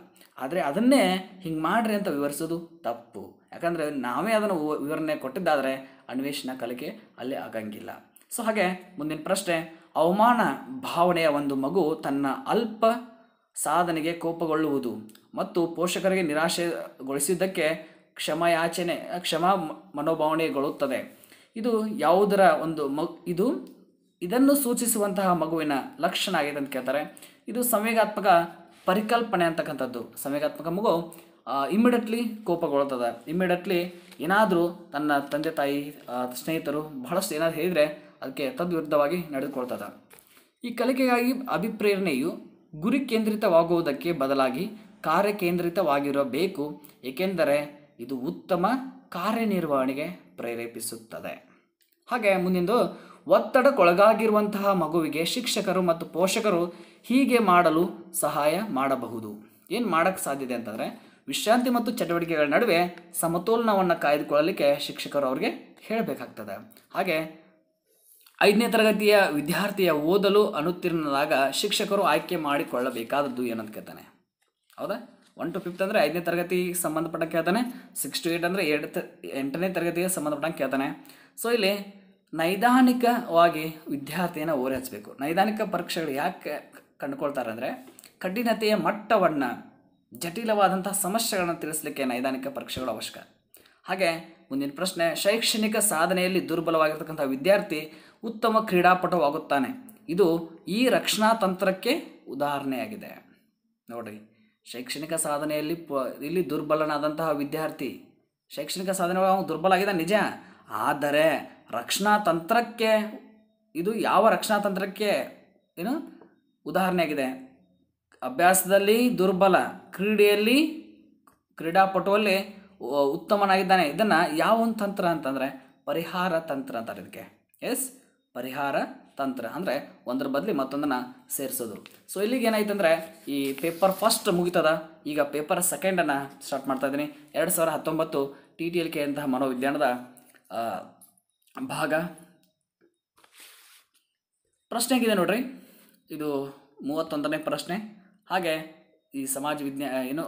ಆದರೆ ಅದನ್ನೇ ಹಿಂಗೆ ಮಾಡ್ರಿ ಅಂತ ವಿವರಿಸೋದು ತಪ್ಪು ಯಾಕಂದರೆ ನಾವೇ ಅದನ್ನು ವಿವರಣೆ ಕೊಟ್ಟಿದ್ದಾದರೆ ಅನ್ವೇಷಣಾ ಕಲಿಕೆ ಅಲ್ಲಿ ಆಗಂಗಿಲ್ಲ ಸೊ ಹಾಗೆ ಮುಂದಿನ ಪ್ರಶ್ನೆ ಅವಮಾನ ಭಾವನೆಯ ಒಂದು ಮಗು ತನ್ನ ಅಲ್ಪ ಸಾಧನೆಗೆ ಕೋಪಗೊಳ್ಳುವುದು ಮತ್ತು ಪೋಷಕರಿಗೆ ನಿರಾಶೆಗೊಳಿಸಿದ್ದಕ್ಕೆ ಕ್ಷಮಯಾಚನೆ ಕ್ಷಮಾ ಮನೋಭಾವನೆಗೊಳ್ಳುತ್ತದೆ ಇದು ಯಾವುದರ ಒಂದು ಮಗು ಇದು ಇದನ್ನು ಸೂಚಿಸುವಂತಹ ಮಗುವಿನ ಲಕ್ಷಣ ಆಗಿದೆ ಅಂತ ಕೇಳ್ತಾರೆ ಇದು ಸಂವೇಗಾತ್ಮಕ ಪರಿಕಲ್ಪನೆ ಅಂತಕ್ಕಂಥದ್ದು ಸಂವೇಗಾತ್ಮಕ ಮಗು ಇಮ್ಮಿಡಿಯೇಟ್ಲಿ ಕೋಪಗೊಳ್ಳುತ್ತದೆ ಇಮ್ಮಿಡಿಯೇಟ್ಲಿ ಏನಾದರೂ ತನ್ನ ತಂದೆ ತಾಯಿ ಸ್ನೇಹಿತರು ಬಹಳಷ್ಟು ಏನಾದರೂ ಹೇಳಿದರೆ ಅದಕ್ಕೆ ತದ್ವಿರುದ್ಧವಾಗಿ ನಡೆದುಕೊಳ್ತದೆ ಈ ಕಲಿಕೆಗಾಗಿ ಅಭಿಪ್ರೇರಣೆಯು ಗುರಿ ಕೇಂದ್ರಿತವಾಗುವುದಕ್ಕೆ ಬದಲಾಗಿ ಕಾರ್ಯಕೇಂದ್ರಿತವಾಗಿರಬೇಕು ಏಕೆಂದರೆ ಇದು ಉತ್ತಮ ಕಾರ್ಯನಿರ್ವಹಣೆಗೆ ಪ್ರೇರೇಪಿಸುತ್ತದೆ ಹಾಗೆ ಮುಂದಿಂದು ಒತ್ತಡಕ್ಕೊಳಗಾಗಿರುವಂತಹ ಮಗುವಿಗೆ ಶಿಕ್ಷಕರು ಮತ್ತು ಪೋಷಕರು ಹೀಗೆ ಮಾಡಲು ಸಹಾಯ ಮಾಡಬಹುದು ಏನು ಮಾಡೋಕ್ಕೆ ಸಾಧ್ಯತೆ ಅಂತಂದರೆ ವಿಶ್ರಾಂತಿ ಮತ್ತು ಚಟುವಟಿಕೆಗಳ ನಡುವೆ ಸಮತೋಲನವನ್ನು ಕಾಯ್ದುಕೊಳ್ಳಲಿಕ್ಕೆ ಶಿಕ್ಷಕರು ಅವರಿಗೆ ಹೇಳಬೇಕಾಗ್ತದೆ ಹಾಗೆ ಐದನೇ ತರಗತಿಯ ವಿದ್ಯಾರ್ಥಿಯ ಓದಲು ಅನುತ್ತೀರ್ಣದಾಗ ಶಿಕ್ಷಕರು ಆಯ್ಕೆ ಮಾಡಿಕೊಳ್ಳಬೇಕಾದದ್ದು ಏನಂತ ಕೇಳ್ತಾನೆ ಹೌದಾ ಒನ್ ಟು ಫಿಫ್ತ್ ಅಂದರೆ ಐದನೇ ತರಗತಿ ಸಂಬಂಧಪಟ್ಟ ಕೇಳ್ತಾನೆ ಸಿಕ್ಸ್ ಟು ಏಟ್ ಅಂದರೆ ಎರಡು ಎಂಟನೇ ತರಗತಿಗೆ ಸಂಬಂಧಪಟ್ಟಂಗೆ ಕೇಳ್ತಾನೆ ಸೊ ಇಲ್ಲಿ ನೈದಾನಿಕವಾಗಿ ವಿದ್ಯಾರ್ಥಿಯನ್ನು ಹಚ್ಚಬೇಕು ನೈದಾನಿಕ ಪರೀಕ್ಷೆಗಳು ಯಾಕೆ ಕಂಡುಕೊಳ್ತಾರೆ ಅಂದರೆ ಕಠಿಣತೆಯ ಮಟ್ಟವನ್ನು ಜಟಿಲವಾದಂಥ ಸಮಸ್ಯೆಗಳನ್ನು ತಿಳಿಸಲಿಕ್ಕೆ ನೈದಾನಿಕ ಪರೀಕ್ಷೆಗಳು ಅವಶ್ಯಕ ಹಾಗೆ ಮುಂದಿನ ಪ್ರಶ್ನೆ ಶೈಕ್ಷಣಿಕ ಸಾಧನೆಯಲ್ಲಿ ದುರ್ಬಲವಾಗಿರ್ತಕ್ಕಂಥ ವಿದ್ಯಾರ್ಥಿ ಉತ್ತಮ ಕ್ರೀಡಾಪಟುವಾಗುತ್ತಾನೆ ಇದು ಈ ರಕ್ಷಣಾ ತಂತ್ರಕ್ಕೆ ಉದಾಹರಣೆಯಾಗಿದೆ ನೋಡಿರಿ ಶೈಕ್ಷಣಿಕ ಸಾಧನೆಯಲ್ಲಿ ಪ ಇಲ್ಲಿ ದುರ್ಬಲನಾದಂತಹ ವಿದ್ಯಾರ್ಥಿ ಶೈಕ್ಷಣಿಕ ಸಾಧನೆ ಅವನು ದುರ್ಬಲ ಆಗಿದೆ ನಿಜ ಆದರೆ ರಕ್ಷಣಾ ತಂತ್ರಕ್ಕೆ ಇದು ಯಾವ ರಕ್ಷಣಾ ತಂತ್ರಕ್ಕೆ ಏನು ಉದಾಹರಣೆಯಾಗಿದೆ ಅಭ್ಯಾಸದಲ್ಲಿ ದುರ್ಬಲ ಕ್ರೀಡೆಯಲ್ಲಿ ಕ್ರೀಡಾಪಟುವಲ್ಲಿ ಉತ್ತಮನಾಗಿದ್ದಾನೆ ಇದನ್ನು ಯಾವ ಒಂದು ತಂತ್ರ ಅಂತಂದರೆ ಪರಿಹಾರ ತಂತ್ರ ಅಂತಾರೆ ಇದಕ್ಕೆ ಎಸ್ ಪರಿಹಾರ ತಂತ್ರ ಅಂದರೆ ಒಂದರ ಬದಲಿ ಮತ್ತೊಂದನ್ನು ಸೇರಿಸೋದು ಸೊ ಇಲ್ಲಿಗೆ ಏನಾಯ್ತು ಅಂದರೆ ಈ ಪೇಪರ್ ಫಸ್ಟ್ ಮುಗಿತದ ಈಗ ಪೇಪರ್ ಸೆಕೆಂಡನ್ನು ಸ್ಟಾರ್ಟ್ ಮಾಡ್ತಾ ಇದ್ದೀನಿ ಎರಡು ಸಾವಿರ ಹತ್ತೊಂಬತ್ತು ಟಿ ಟಿ ಎಲ್ ಕೆ ಅಂತಹ ಮನೋವಿಜ್ಞಾನದ ಭಾಗ ಪ್ರಶ್ನೆ ಹೇಗಿದೆ ನೋಡ್ರಿ ಇದು ಮೂವತ್ತೊಂದನೇ ಪ್ರಶ್ನೆ ಹಾಗೆ ಈ ಸಮಾಜ ವಿಜ್ಞಾ ಏನು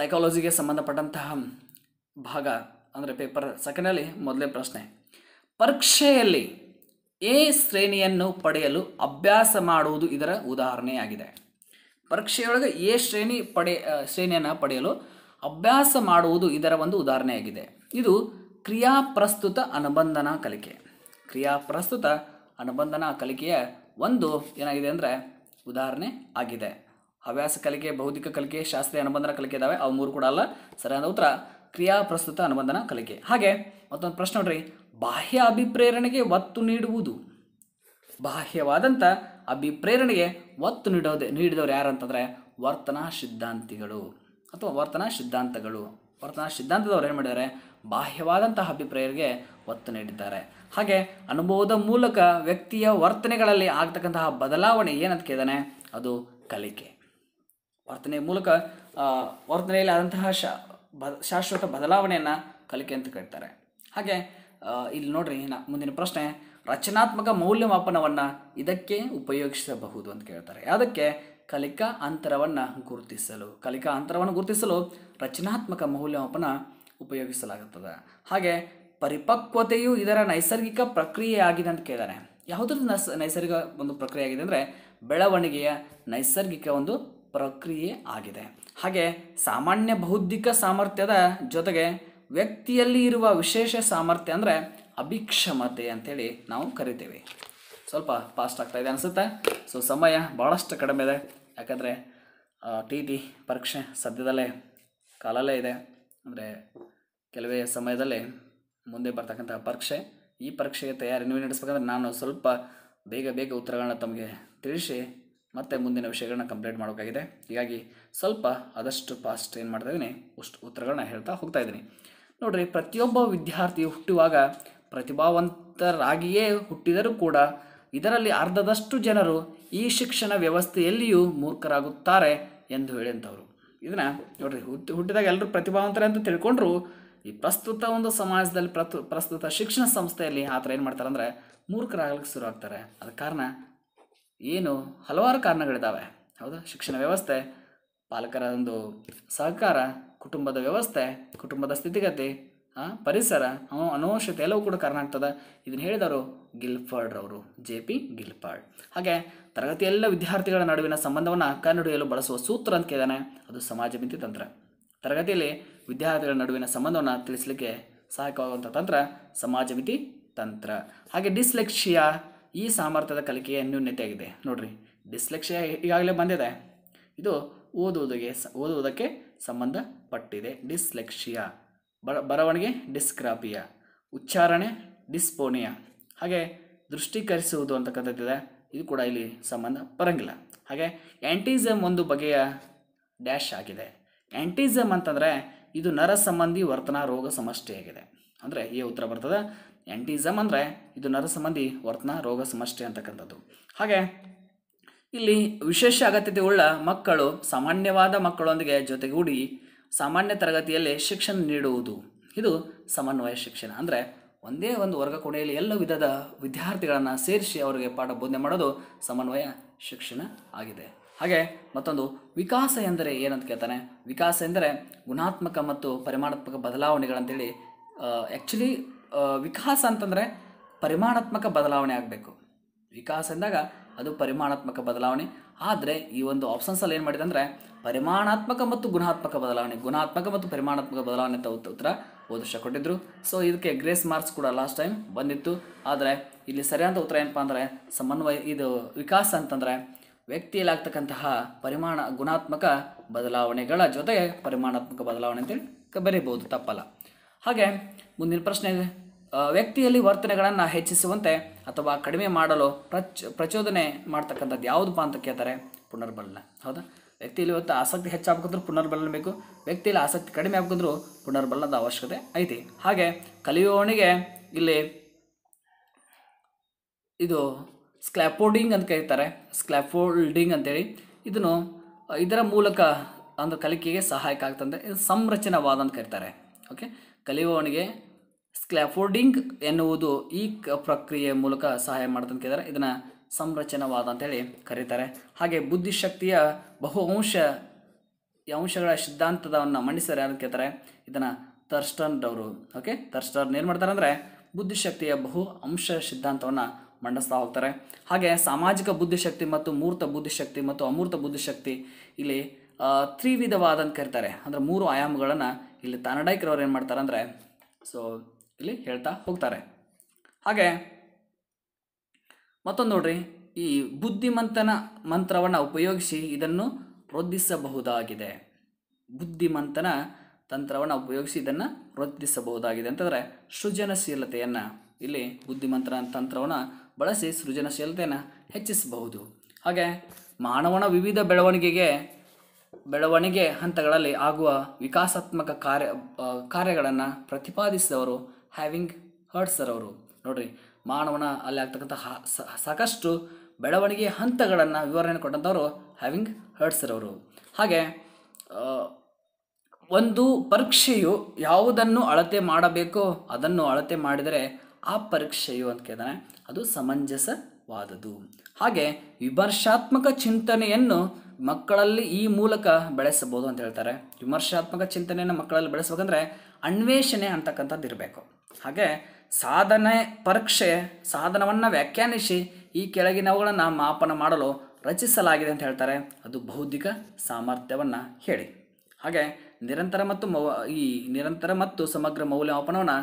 ಸೈಕಾಲಜಿಗೆ ಸಂಬಂಧಪಟ್ಟಂತಹ ಭಾಗ ಅಂದರೆ ಪೇಪರ್ ಸೆಕೆಂಡಲ್ಲಿ ಮೊದಲೇ ಪ್ರಶ್ನೆ ಪರೀಕ್ಷೆಯಲ್ಲಿ ಎ ಶ್ರೇಣಿಯನ್ನು ಪಡೆಯಲು ಅಭ್ಯಾಸ ಮಾಡುವುದು ಇದರ ಉದಾಹರಣೆಯಾಗಿದೆ ಪರೀಕ್ಷೆಯೊಳಗೆ ಎ ಶ್ರೇಣಿ ಪಡೆ ಶ್ರೇಣಿಯನ್ನು ಪಡೆಯಲು ಅಭ್ಯಾಸ ಮಾಡುವುದು ಇದರ ಒಂದು ಉದಾಹರಣೆಯಾಗಿದೆ ಇದು ಕ್ರಿಯಾ ಪ್ರಸ್ತುತ ಅನುಬಂಧನ ಕಲಿಕೆ ಕ್ರಿಯಾ ಪ್ರಸ್ತುತ ಅನುಬಂಧನ ಕಲಿಕೆಯ ಒಂದು ಏನಾಗಿದೆ ಅಂದರೆ ಉದಾಹರಣೆ ಆಗಿದೆ ಹವ್ಯಾಸ ಕಲಿಕೆ ಬೌದ್ಧಿಕ ಕಲಿಕೆ ಶಾಸ್ತ್ರೀಯ ಅನುಬಂಧನ ಕಲಿಕೆ ಇದ್ದಾವೆ ಅವು ಮೂರು ಕೂಡ ಅಲ್ಲ ಸರಿಯಾದ ಉತ್ತರ ಕ್ರಿಯಾ ಪ್ರಸ್ತುತ ಅನುಬಂಧನ ಕಲಿಕೆ ಹಾಗೆ ಮತ್ತೊಂದು ಪ್ರಶ್ನೆ ನೋಡ್ರಿ ಬಾಹ್ಯ ಅಭಿಪ್ರೇರಣೆಗೆ ಒತ್ತು ನೀಡುವುದು ಬಾಹ್ಯವಾದಂಥ ಅಭಿಪ್ರೇರಣೆಗೆ ಒತ್ತು ನೀಡೋದೆ ನೀಡಿದವರು ಅಂತಂದರೆ ವರ್ತನಾ ಸಿದ್ಧಾಂತಿಗಳು ಅಥವಾ ವರ್ತನಾ ಸಿದ್ಧಾಂತಗಳು ವರ್ತನಾ ಸಿದ್ಧಾಂತದವ್ರು ಏನು ಮಾಡಿದ್ದಾರೆ ಬಾಹ್ಯವಾದಂತಹ ಅಭಿಪ್ರಾಯರಿಗೆ ಒತ್ತು ನೀಡಿದ್ದಾರೆ ಹಾಗೆ ಅನುಭವದ ಮೂಲಕ ವ್ಯಕ್ತಿಯ ವರ್ತನೆಗಳಲ್ಲಿ ಆಗ್ತಕ್ಕಂತಹ ಬದಲಾವಣೆ ಏನಂತ ಕೇಳಿದಾನೆ ಅದು ಕಲಿಕೆ ವರ್ತನೆ ಮೂಲಕ ವರ್ತನೆಯಲ್ಲಿ ಆದಂತಹ ಶ ಬ ಶಾಶ್ವತ ಬದಲಾವಣೆಯನ್ನು ಕಲಿಕೆ ಅಂತ ಕರೀತಾರೆ ಹಾಗೆ ಇಲ್ಲಿ ನೋಡ್ರಿ ನಾ ಮುಂದಿನ ಪ್ರಶ್ನೆ ರಚನಾತ್ಮಕ ಮೌಲ್ಯಮಾಪನವನ್ನು ಇದಕ್ಕೆ ಉಪಯೋಗಿಸಬಹುದು ಅಂತ ಕೇಳ್ತಾರೆ ಅದಕ್ಕೆ ಕಲಿಕಾ ಅಂತರವನ್ನು ಗುರುತಿಸಲು ಕಲಿಕಾ ಅಂತರವನ್ನು ಗುರುತಿಸಲು ರಚನಾತ್ಮಕ ಮೌಲ್ಯಮಾಪನ ಉಪಯೋಗಿಸಲಾಗುತ್ತದೆ ಹಾಗೆ ಪರಿಪಕ್ವತೆಯು ಇದರ ನೈಸರ್ಗಿಕ ಪ್ರಕ್ರಿಯೆ ಆಗಿದೆ ಅಂತ ಕೇಳಿದಾರೆ ಯಾವುದ್ರ ನೈಸರ್ಗಿಕ ಒಂದು ಪ್ರಕ್ರಿಯೆ ಆಗಿದೆ ಅಂದರೆ ಬೆಳವಣಿಗೆಯ ನೈಸರ್ಗಿಕ ಒಂದು ಪ್ರಕ್ರಿಯೆ ಆಗಿದೆ ಹಾಗೆ ಸಾಮಾನ್ಯ ಬೌದ್ಧಿಕ ಸಾಮರ್ಥ್ಯದ ಜೊತೆಗೆ ವ್ಯಕ್ತಿಯಲ್ಲಿ ಇರುವ ವಿಶೇಷ ಸಾಮರ್ಥ್ಯ ಅಂದರೆ ಅಭಿಕ್ಷಮತೆ ಅಂಥೇಳಿ ನಾವು ಕರಿತೇವೆ ಸ್ವಲ್ಪ ಫಾಸ್ಟ್ ಆಗ್ತಾ ಇದೆ ಅನಿಸುತ್ತೆ ಸೊ ಸಮಯ ಭಾಳಷ್ಟು ಕಡಿಮೆ ಇದೆ ಯಾಕಂದರೆ ಟಿ ಟಿ ಪರೀಕ್ಷೆ ಸದ್ಯದಲ್ಲೇ ಕಾಲಲ್ಲೇ ಇದೆ ಅಂದರೆ ಕೆಲವೇ ಸಮಯದಲ್ಲಿ ಮುಂದೆ ಬರ್ತಕ್ಕಂಥ ಪರೀಕ್ಷೆ ಈ ಪರೀಕ್ಷೆಗೆ ತಯಾರಿ ನೀವು ನಡೆಸ್ಬೇಕಂದ್ರೆ ನಾನು ಸ್ವಲ್ಪ ಬೇಗ ಬೇಗ ಉತ್ತರಗಳನ್ನ ತಮಗೆ ತಿಳಿಸಿ ಮತ್ತೆ ಮುಂದಿನ ವಿಷಯಗಳನ್ನ ಕಂಪ್ಲೀಟ್ ಮಾಡೋಕ್ಕಾಗಿದೆ ಹೀಗಾಗಿ ಸ್ವಲ್ಪ ಆದಷ್ಟು ಫಾಸ್ಟ್ ಏನು ಮಾಡ್ತಾ ಇದ್ದೀನಿ ಉಷ್ಟು ಉತ್ತರಗಳನ್ನ ಹೇಳ್ತಾ ಹೋಗ್ತಾ ಇದ್ದೀನಿ ನೋಡಿರಿ ಪ್ರತಿಯೊಬ್ಬ ವಿದ್ಯಾರ್ಥಿ ಹುಟ್ಟುವಾಗ ಪ್ರತಿಭಾವಂತರಾಗಿಯೇ ಹುಟ್ಟಿದರೂ ಕೂಡ ಇದರಲ್ಲಿ ಅರ್ಧದಷ್ಟು ಜನರು ಈ ಶಿಕ್ಷಣ ವ್ಯವಸ್ಥೆಯಲ್ಲಿಯೂ ಮೂರ್ಖರಾಗುತ್ತಾರೆ ಎಂದು ಹೇಳಿದಂಥವ್ರು ಇದನ್ನು ನೋಡ್ರಿ ಹುಟ್ಟಿ ಹುಟ್ಟಿದಾಗ ಎಲ್ಲರೂ ಪ್ರತಿಭಾವಂತರೇ ಅಂತ ತಿಳ್ಕೊಂಡ್ರು ಈ ಪ್ರಸ್ತುತ ಒಂದು ಸಮಾಜದಲ್ಲಿ ಪ್ರಸ್ತುತ ಶಿಕ್ಷಣ ಸಂಸ್ಥೆಯಲ್ಲಿ ಆ ಥರ ಏನು ಮಾಡ್ತಾರೆ ಅಂದರೆ ಮೂರ್ಖರಾಗಲಿಕ್ಕೆ ಶುರು ಆಗ್ತಾರೆ ಅದ ಕಾರಣ ಏನು ಹಲವಾರು ಕಾರಣಗಳಿದ್ದಾವೆ ಹೌದಾ ಶಿಕ್ಷಣ ವ್ಯವಸ್ಥೆ ಪಾಲಕರ ಒಂದು ಸಹಕಾರ ಕುಟುಂಬದ ವ್ಯವಸ್ಥೆ ಕುಟುಂಬದ ಸ್ಥಿತಿಗತಿ ಪರಿಸರ ಅನವಶ್ಯತೆ ಎಲ್ಲವೂ ಕೂಡ ಕಾರಣ ಆಗ್ತದೆ ಇದನ್ನು ಹೇಳಿದವರು ಗಿಲ್ಫರ್ಡ್ರವರು ಜೆ ಪಿ ಗಿಲ್ಫರ್ಡ್ ಹಾಗೆ ತರಗತಿಯಲ್ಲ ವಿದ್ಯಾರ್ಥಿಗಳ ನಡುವಿನ ಸಂಬಂಧವನ್ನು ಕಂಡುಹಿಡಿಯಲು ಬಳಸುವ ಸೂತ್ರ ಅಂತ ಕೇಳಿದಾನೆ ಅದು ಸಮಾಜಮಿತಿ ತಂತ್ರ ತರಗತಿಯಲ್ಲಿ ವಿದ್ಯಾರ್ಥಿಗಳ ನಡುವಿನ ಸಂಬಂಧವನ್ನು ತಿಳಿಸಲಿಕ್ಕೆ ಸಹಾಯಕವಾಗುವಂಥ ತಂತ್ರ ಸಮಾಜಮಿತಿ ತಂತ್ರ ಹಾಗೆ ಡಿಸ್ಲೆಕ್ಷಿಯಾ ಈ ಸಾಮರ್ಥ್ಯದ ಕಲಿಕೆಯ ನ್ಯೂನ್ಯತೆಯಾಗಿದೆ ನೋಡ್ರಿ ಡಿಸ್ಲೆಕ್ಷಿಯಾ ಈಗಾಗಲೇ ಬಂದಿದೆ ಇದು ಓದುವುದಕ್ಕೆ ಓದುವುದಕ್ಕೆ ಸಂಬಂಧಪಟ್ಟಿದೆ ಡಿಸ್ಲೆಕ್ಷಿಯ ಬರವಣಿಗೆ ಡಿಸ್ಕ್ರಾಪಿಯ ಉಚ್ಚಾರಣೆ ಡಿಸ್ಪೋನಿಯಾ ಹಾಗೆ ದೃಷ್ಟೀಕರಿಸುವುದು ಅಂತಕ್ಕಂಥದ್ದಿದೆ ಇದು ಕೂಡ ಇಲ್ಲಿ ಸಂಬಂಧ ಬರಂಗಿಲ್ಲ ಹಾಗೆ ಆ್ಯಂಟಿಸಮ್ ಒಂದು ಬಗೆಯ ಡ್ಯಾಶ್ ಆಗಿದೆ ಆ್ಯಂಟಿಸಮ್ ಅಂತಂದರೆ ಇದು ನರ ಸಂಬಂಧಿ ವರ್ತನಾ ರೋಗ ಸಮಷ್ಟಿಯಾಗಿದೆ ಅಂದರೆ ಈ ಉತ್ತರ ಬರ್ತದೆ ಎಂಟಿಸಮ್ ಅಂದರೆ ಇದು ನರ ಸಂಬಂಧಿ ವರ್ತನ ರೋಗ ಸಮಷ್ಟಿ ಅಂತಕ್ಕಂಥದ್ದು ಹಾಗೆ ಇಲ್ಲಿ ವಿಶೇಷ ಅಗತ್ಯತೆ ಉಳ್ಳ ಮಕ್ಕಳು ಸಾಮಾನ್ಯವಾದ ಮಕ್ಕಳೊಂದಿಗೆ ಜೊತೆಗೂಡಿ ಸಾಮಾನ್ಯ ತರಗತಿಯಲ್ಲಿ ಶಿಕ್ಷಣ ನೀಡುವುದು ಇದು ಸಮನ್ವಯ ಶಿಕ್ಷಣ ಅಂದರೆ ಒಂದೇ ಒಂದು ವರ್ಗ ಕೋಣೆಯಲ್ಲಿ ಎಲ್ಲ ವಿಧದ ವಿದ್ಯಾರ್ಥಿಗಳನ್ನು ಸೇರಿಸಿ ಅವರಿಗೆ ಪಾಠ ಬೋಧನೆ ಮಾಡೋದು ಸಮನ್ವಯ ಶಿಕ್ಷಣ ಆಗಿದೆ ಹಾಗೆ ಮತ್ತೊಂದು ವಿಕಾಸ ಎಂದರೆ ಏನಂತ ಕೇಳ್ತಾನೆ ವಿಕಾಸ ಎಂದರೆ ಗುಣಾತ್ಮಕ ಮತ್ತು ಪರಿಮಾಣಾತ್ಮಕ ಬದಲಾವಣೆಗಳಂತೇಳಿ ಆ್ಯಕ್ಚುಲಿ ವಿಕಾಸ ಅಂತಂದರೆ ಪರಿಮಾಣಾತ್ಮಕ ಬದಲಾವಣೆ ಆಗಬೇಕು ವಿಕಾಸ ಅಂದಾಗ ಅದು ಪರಿಮಾಣಾತ್ಮಕ ಬದಲಾವಣೆ ಆದರೆ ಈ ಒಂದು ಆಪ್ಷನ್ಸಲ್ಲಿ ಏನು ಮಾಡಿದೆ ಅಂದರೆ ಪರಿಮಾಣಾತ್ಮಕ ಮತ್ತು ಗುಣಾತ್ಮಕ ಬದಲಾವಣೆ ಗುಣಾತ್ಮಕ ಮತ್ತು ಪರಿಮಾಣಾತ್ಮಕ ಬದಲಾವಣೆ ಅಂತ ಉತ್ತರ ಓದಿಸ್ತಾ ಕೊಟ್ಟಿದ್ರು ಸೊ ಇದಕ್ಕೆ ಗ್ರೇಸ್ ಮಾರ್ಕ್ಸ್ ಕೂಡ ಲಾಸ್ಟ್ ಟೈಮ್ ಬಂದಿತ್ತು ಆದರೆ ಇಲ್ಲಿ ಸರಿಯಾದ ಉತ್ತರ ಏನಪ್ಪ ಅಂದರೆ ಸಮನ್ವಯ ಇದು ವಿಕಾಸ ಅಂತಂದರೆ ವ್ಯಕ್ತಿಯಲ್ಲಿ ಆಗ್ತಕ್ಕಂತಹ ಪರಿಮಾಣ ಗುಣಾತ್ಮಕ ಬದಲಾವಣೆಗಳ ಜೊತೆಗೆ ಪರಿಮಾಣಾತ್ಮಕ ಬದಲಾವಣೆ ಅಂತೇಳಿ ಬರೀಬೋದು ತಪ್ಪಲ್ಲ ಹಾಗೆ ಮುಂದಿನ ಪ್ರಶ್ನೆ ವ್ಯಕ್ತಿಯಲ್ಲಿ ವರ್ತನೆಗಳನ್ನು ಹೆಚ್ಚಿಸುವಂತೆ ಅಥವಾ ಕಡಿಮೆ ಮಾಡಲು ಪ್ರಚ ಪ್ರಚೋದನೆ ಮಾಡ್ತಕ್ಕಂಥದ್ದು ಯಾವುದಪ್ಪ ಅಂತ ಕೇಳ್ತಾರೆ ಪುನರ್ಬಲನ ಹೌದಾ ವ್ಯಕ್ತಿಯಲ್ಲಿ ಇವತ್ತು ಆಸಕ್ತಿ ಹೆಚ್ಚಾಗಬೇಕಂದ್ರೆ ಪುನರ್ಬಲನ ಬೇಕು ವ್ಯಕ್ತಿಯಲ್ಲಿ ಆಸಕ್ತಿ ಕಡಿಮೆ ಆಗಬೇಕಂದ್ರೂ ಪುನರ್ಬಲನದ ಅವಶ್ಯಕತೆ ಐತಿ ಹಾಗೆ ಕಲಿಯುವವನಿಗೆ ಇಲ್ಲಿ ಇದು ಸ್ಕ್ಲ್ಯಾಫೋರ್ಡಿಂಗ್ ಅಂತ ಕರೀತಾರೆ ಸ್ಕ್ಲಾಫೋಲ್ಡಿಂಗ್ ಅಂತೇಳಿ ಇದನ್ನು ಇದರ ಮೂಲಕ ಅಂದ್ರೆ ಕಲಿಕೆಗೆ ಸಹಾಯಕ ಆಗ್ತದೆ ಇದು ಸಂರಚನವಾದ ಅಂತ ಕರೀತಾರೆ ಓಕೆ ಕಲಿಯುವವನಿಗೆ ಸ್ಕ್ಲ್ಯಾಫೋರ್ಡಿಂಗ್ ಎನ್ನುವುದು ಈ ಪ್ರಕ್ರಿಯೆಯ ಮೂಲಕ ಸಹಾಯ ಮಾಡ್ತಂತ ಕೇಳಿದರೆ ಇದನ್ನು ಸಂರಚನವಾದ ಅಂತೇಳಿ ಕರೀತಾರೆ ಹಾಗೆ ಬುದ್ಧಿಶಕ್ತಿಯ ಬಹು ಅಂಶ ಅಂಶಗಳ ಸಿದ್ಧಾಂತದವನ್ನು ಮಂಡಿಸಿದರೆ ಅಂತ ಕೇಳ್ತಾರೆ ಇದನ್ನು ತರ್ಸ್ಟನ್ರವರು ಓಕೆ ತರ್ಸ್ಟರ್ನ್ ಏನು ಮಾಡ್ತಾರೆ ಅಂದರೆ ಬುದ್ಧಿಶಕ್ತಿಯ ಬಹು ಅಂಶ ಸಿದ್ಧಾಂತವನ್ನು ಮಂಡಿಸ್ತಾ ಹೋಗ್ತಾರೆ ಹಾಗೆ ಸಾಮಾಜಿಕ ಬುದ್ಧಿಶಕ್ತಿ ಮತ್ತು ಮೂರ್ತ ಬುದ್ಧಿಶಕ್ತಿ ಮತ್ತು ಅಮೂರ್ತ ಬುದ್ಧಿಶಕ್ತಿ ಇಲ್ಲಿ ತ್ರಿವಿಧವಾದಂತ ಕರೀತಾರೆ ಅಂದರೆ ಮೂರು ಆಯಾಮಗಳನ್ನು ಇಲ್ಲಿ ತಾನಡೈಕ್ರವ್ರು ಏನು ಮಾಡ್ತಾರೆ ಅಂದರೆ ಸೊ ಇಲ್ಲಿ ಹೇಳ್ತಾ ಹೋಗ್ತಾರೆ ಹಾಗೆ ಮತ್ತೊಂದು ನೋಡ್ರಿ ಈ ಬುದ್ಧಿಮಂತನ ಮಂತ್ರವನ್ನು ಉಪಯೋಗಿಸಿ ಇದನ್ನು ವೃದ್ಧಿಸಬಹುದಾಗಿದೆ ಬುದ್ಧಿಮಂತನ ತಂತ್ರವನ್ನು ಉಪಯೋಗಿಸಿ ಇದನ್ನು ವೃದ್ಧಿಸಬಹುದಾಗಿದೆ ಅಂತಂದರೆ ಸೃಜನಶೀಲತೆಯನ್ನು ಇಲ್ಲಿ ಬುದ್ಧಿಮಂತನ ತಂತ್ರವನ್ನು ಬಳಸಿ ಸೃಜನಶೀಲತೆಯನ್ನು ಹೆಚ್ಚಿಸಬಹುದು ಹಾಗೆ ಮಾನವನ ವಿವಿಧ ಬೆಳವಣಿಗೆಗೆ ಬೆಳವಣಿಗೆ ಹಂತಗಳಲ್ಲಿ ಆಗುವ ವಿಕಾಸಾತ್ಮಕ ಕಾರ್ಯ ಕಾರ್ಯಗಳನ್ನು ಪ್ರತಿಪಾದಿಸಿದವರು ಹ್ಯಾವಿಂಗ್ ಹರ್ಟ್ ಸರ್ ಅವರು ನೋಡ್ರಿ ಮಾನವನ ಅಲ್ಲಿ ಆಗ್ತಕ್ಕಂಥ ಸಾಕಷ್ಟು ಬೆಳವಣಿಗೆ ಹಂತಗಳನ್ನು ವಿವರಣೆ ಕೊಟ್ಟಂಥವ್ರು ಹ್ಯಾವಿಂಗ್ ಹರ್ಟ್ ಸರ್ ಅವರು ಹಾಗೆ ಒಂದು ಪರೀಕ್ಷೆಯು ಯಾವುದನ್ನು ಅಳತೆ ಮಾಡಬೇಕು ಅದನ್ನು ಅಳತೆ ಮಾಡಿದರೆ ಆ ಪರೀಕ್ಷೆಯು ಅಂತ ಕೇಳ್ತಾನೆ ಅದು ಸಮಂಜಸವಾದದು ಹಾಗೆ ವಿಮರ್ಶಾತ್ಮಕ ಚಿಂತನೆಯನ್ನು ಮಕ್ಕಳಲ್ಲಿ ಈ ಮೂಲಕ ಬೆಳೆಸಬಹುದು ಅಂತ ಹೇಳ್ತಾರೆ ವಿಮರ್ಶಾತ್ಮಕ ಚಿಂತನೆಯನ್ನು ಮಕ್ಕಳಲ್ಲಿ ಬೆಳೆಸಬೇಕಂದ್ರೆ ಅನ್ವೇಷಣೆ ಅಂತಕ್ಕಂಥದ್ದು ಇರಬೇಕು ಹಾಗೆ ಸಾಧನೆ ಪರೀಕ್ಷೆ ಸಾಧನವನ್ನು ವ್ಯಾಖ್ಯಾನಿಸಿ ಈ ಕೆಳಗಿನವುಗಳನ್ನು ಮಾಪನ ಮಾಡಲು ರಚಿಸಲಾಗಿದೆ ಅಂತ ಹೇಳ್ತಾರೆ ಅದು ಬೌದ್ಧಿಕ ಸಾಮರ್ಥ್ಯವನ್ನು ಹೇಳಿ ಹಾಗೆ ನಿರಂತರ ಮತ್ತು ಮೌ ಈ ನಿರಂತರ ಮತ್ತು ಸಮಗ್ರ ಮೌಲ್ಯಮಾಪನವನ್ನು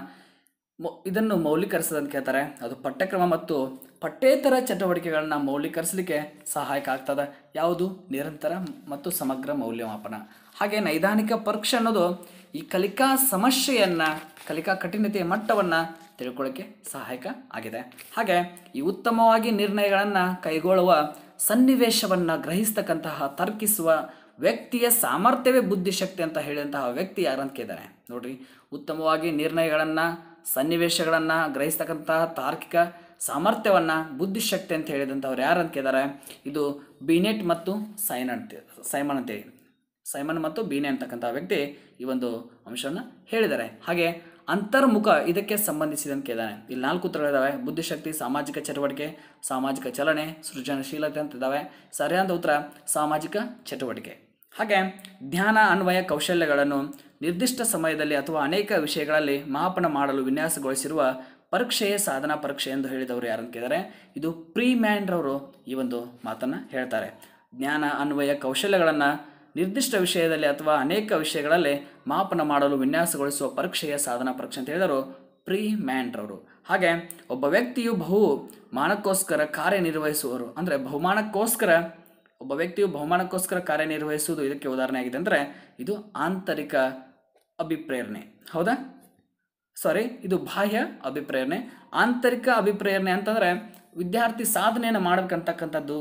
ಇದನ್ನು ಮೌಲ್ಯೀಕರಿಸೋದಂತ ಕೇಳ್ತಾರೆ ಅದು ಪಠ್ಯಕ್ರಮ ಮತ್ತು ಪಠ್ಯೇತರ ಚಟುವಟಿಕೆಗಳನ್ನು ಮೌಲ್ಯೀಕರಿಸಲಿಕ್ಕೆ ಸಹಾಯಕ ಆಗ್ತದೆ ಯಾವುದು ನಿರಂತರ ಮತ್ತು ಸಮಗ್ರ ಮೌಲ್ಯಮಾಪನ ಹಾಗೆ ನೈದಾನಿಕ ಪರೀಕ್ಷೆ ಅನ್ನೋದು ಈ ಕಲಿಕಾ ಸಮಸ್ಯೆಯನ್ನು ಕಲಿಕಾ ಕಠಿಣತೆಯ ಮಟ್ಟವನ್ನು ತಿಳ್ಕೊಳ್ಳೋಕ್ಕೆ ಸಹಾಯಕ ಆಗಿದೆ ಹಾಗೆ ಈ ಉತ್ತಮವಾಗಿ ನಿರ್ಣಯಗಳನ್ನು ಕೈಗೊಳ್ಳುವ ಸನ್ನಿವೇಶವನ್ನು ಗ್ರಹಿಸ್ತಕ್ಕಂತಹ ತರ್ಕಿಸುವ ವ್ಯಕ್ತಿಯ ಸಾಮರ್ಥ್ಯವೇ ಬುದ್ಧಿಶಕ್ತಿ ಅಂತ ಹೇಳಿದಂತಹ ವ್ಯಕ್ತಿ ಯಾರಂತ ಕೇಳಿದ್ದಾರೆ ನೋಡ್ರಿ ಉತ್ತಮವಾಗಿ ನಿರ್ಣಯಗಳನ್ನು ಸನ್ನಿವೇಶಗಳನ್ನು ಗ್ರಹಿಸ್ತಕ್ಕಂತಹ ತಾರ್ಕಿಕ ಸಾಮರ್ಥ್ಯವನ್ನು ಬುದ್ಧಿಶಕ್ತಿ ಅಂತ ಹೇಳಿದಂಥವ್ರು ಯಾರು ಅಂತ ಕೇಳಿದ್ದಾರೆ ಇದು ಬಿನೆಟ್ ಮತ್ತು ಸೈನ್ ಅಂತ ಸೈಮನ್ ಅಂತೇಳಿ ಸೈಮನ್ ಮತ್ತು ಬೀನೆ ಅಂತಕ್ಕಂಥ ವ್ಯಕ್ತಿ ಈ ಒಂದು ಅಂಶವನ್ನು ಹೇಳಿದ್ದಾರೆ ಹಾಗೆ ಅಂತರ್ಮುಖ ಇದಕ್ಕೆ ಸಂಬಂಧಿಸಿದಂತೆ ಇದ್ದಾನೆ ಇಲ್ಲಿ ನಾಲ್ಕು ಉತ್ತರಗಳಿದ್ದಾವೆ ಬುದ್ಧಿಶಕ್ತಿ ಸಾಮಾಜಿಕ ಚಟುವಟಿಕೆ ಸಾಮಾಜಿಕ ಚಲನೆ ಸೃಜನಶೀಲತೆ ಅಂತ ಇದ್ದಾವೆ ಸರಿಯಾದ ಉತ್ತರ ಸಾಮಾಜಿಕ ಚಟುವಟಿಕೆ ಹಾಗೆ ಜ್ಞಾನ ಅನ್ವಯ ಕೌಶಲ್ಯಗಳನ್ನು ನಿರ್ದಿಷ್ಟ ಸಮಯದಲ್ಲಿ ಅಥವಾ ಅನೇಕ ವಿಷಯಗಳಲ್ಲಿ ಮಾಪನ ಮಾಡಲು ವಿನ್ಯಾಸಗೊಳಿಸಿರುವ ಪರೀಕ್ಷೆಯೇ ಸಾಧನಾ ಪರೀಕ್ಷೆ ಎಂದು ಹೇಳಿದವರು ಯಾರು ಕೇಳಿದ್ದಾರೆ ಇದು ಪ್ರೀ ಮ್ಯಾಂಡ್ರವರು ಈ ಒಂದು ಮಾತನ್ನು ಹೇಳ್ತಾರೆ ಜ್ಞಾನ ಅನ್ವಯ ಕೌಶಲ್ಯಗಳನ್ನು ನಿರ್ದಿಷ್ಟ ವಿಷಯದಲ್ಲಿ ಅಥವಾ ಅನೇಕ ವಿಷಯಗಳಲ್ಲಿ ಮಾಪನ ಮಾಡಲು ವಿನ್ಯಾಸಗೊಳಿಸುವ ಪರೀಕ್ಷೆಯ ಸಾಧನ ಪರೀಕ್ಷೆ ಅಂತ ಹೇಳಿದರು ಪ್ರೀ ಮ್ಯಾನ್ರವರು ಹಾಗೆ ಒಬ್ಬ ವ್ಯಕ್ತಿಯು ಬಹು ಮಾನಕ್ಕೋಸ್ಕರ ಕಾರ್ಯನಿರ್ವಹಿಸುವರು ಅಂದರೆ ಬಹುಮಾನಕ್ಕೋಸ್ಕರ ಒಬ್ಬ ವ್ಯಕ್ತಿಯು ಬಹುಮಾನಕ್ಕೋಸ್ಕರ ಕಾರ್ಯನಿರ್ವಹಿಸುವುದು ಇದಕ್ಕೆ ಉದಾಹರಣೆಯಾಗಿದೆ ಅಂದರೆ ಇದು ಆಂತರಿಕ ಅಭಿಪ್ರೇರಣೆ ಹೌದಾ ಸಾರಿ ಇದು ಬಾಹ್ಯ ಅಭಿಪ್ರೇರಣೆ ಆಂತರಿಕ ಅಭಿಪ್ರೇರಣೆ ಅಂತಂದರೆ ವಿದ್ಯಾರ್ಥಿ ಸಾಧನೆಯನ್ನು ಮಾಡಬೇಕಂತಕ್ಕಂಥದ್ದು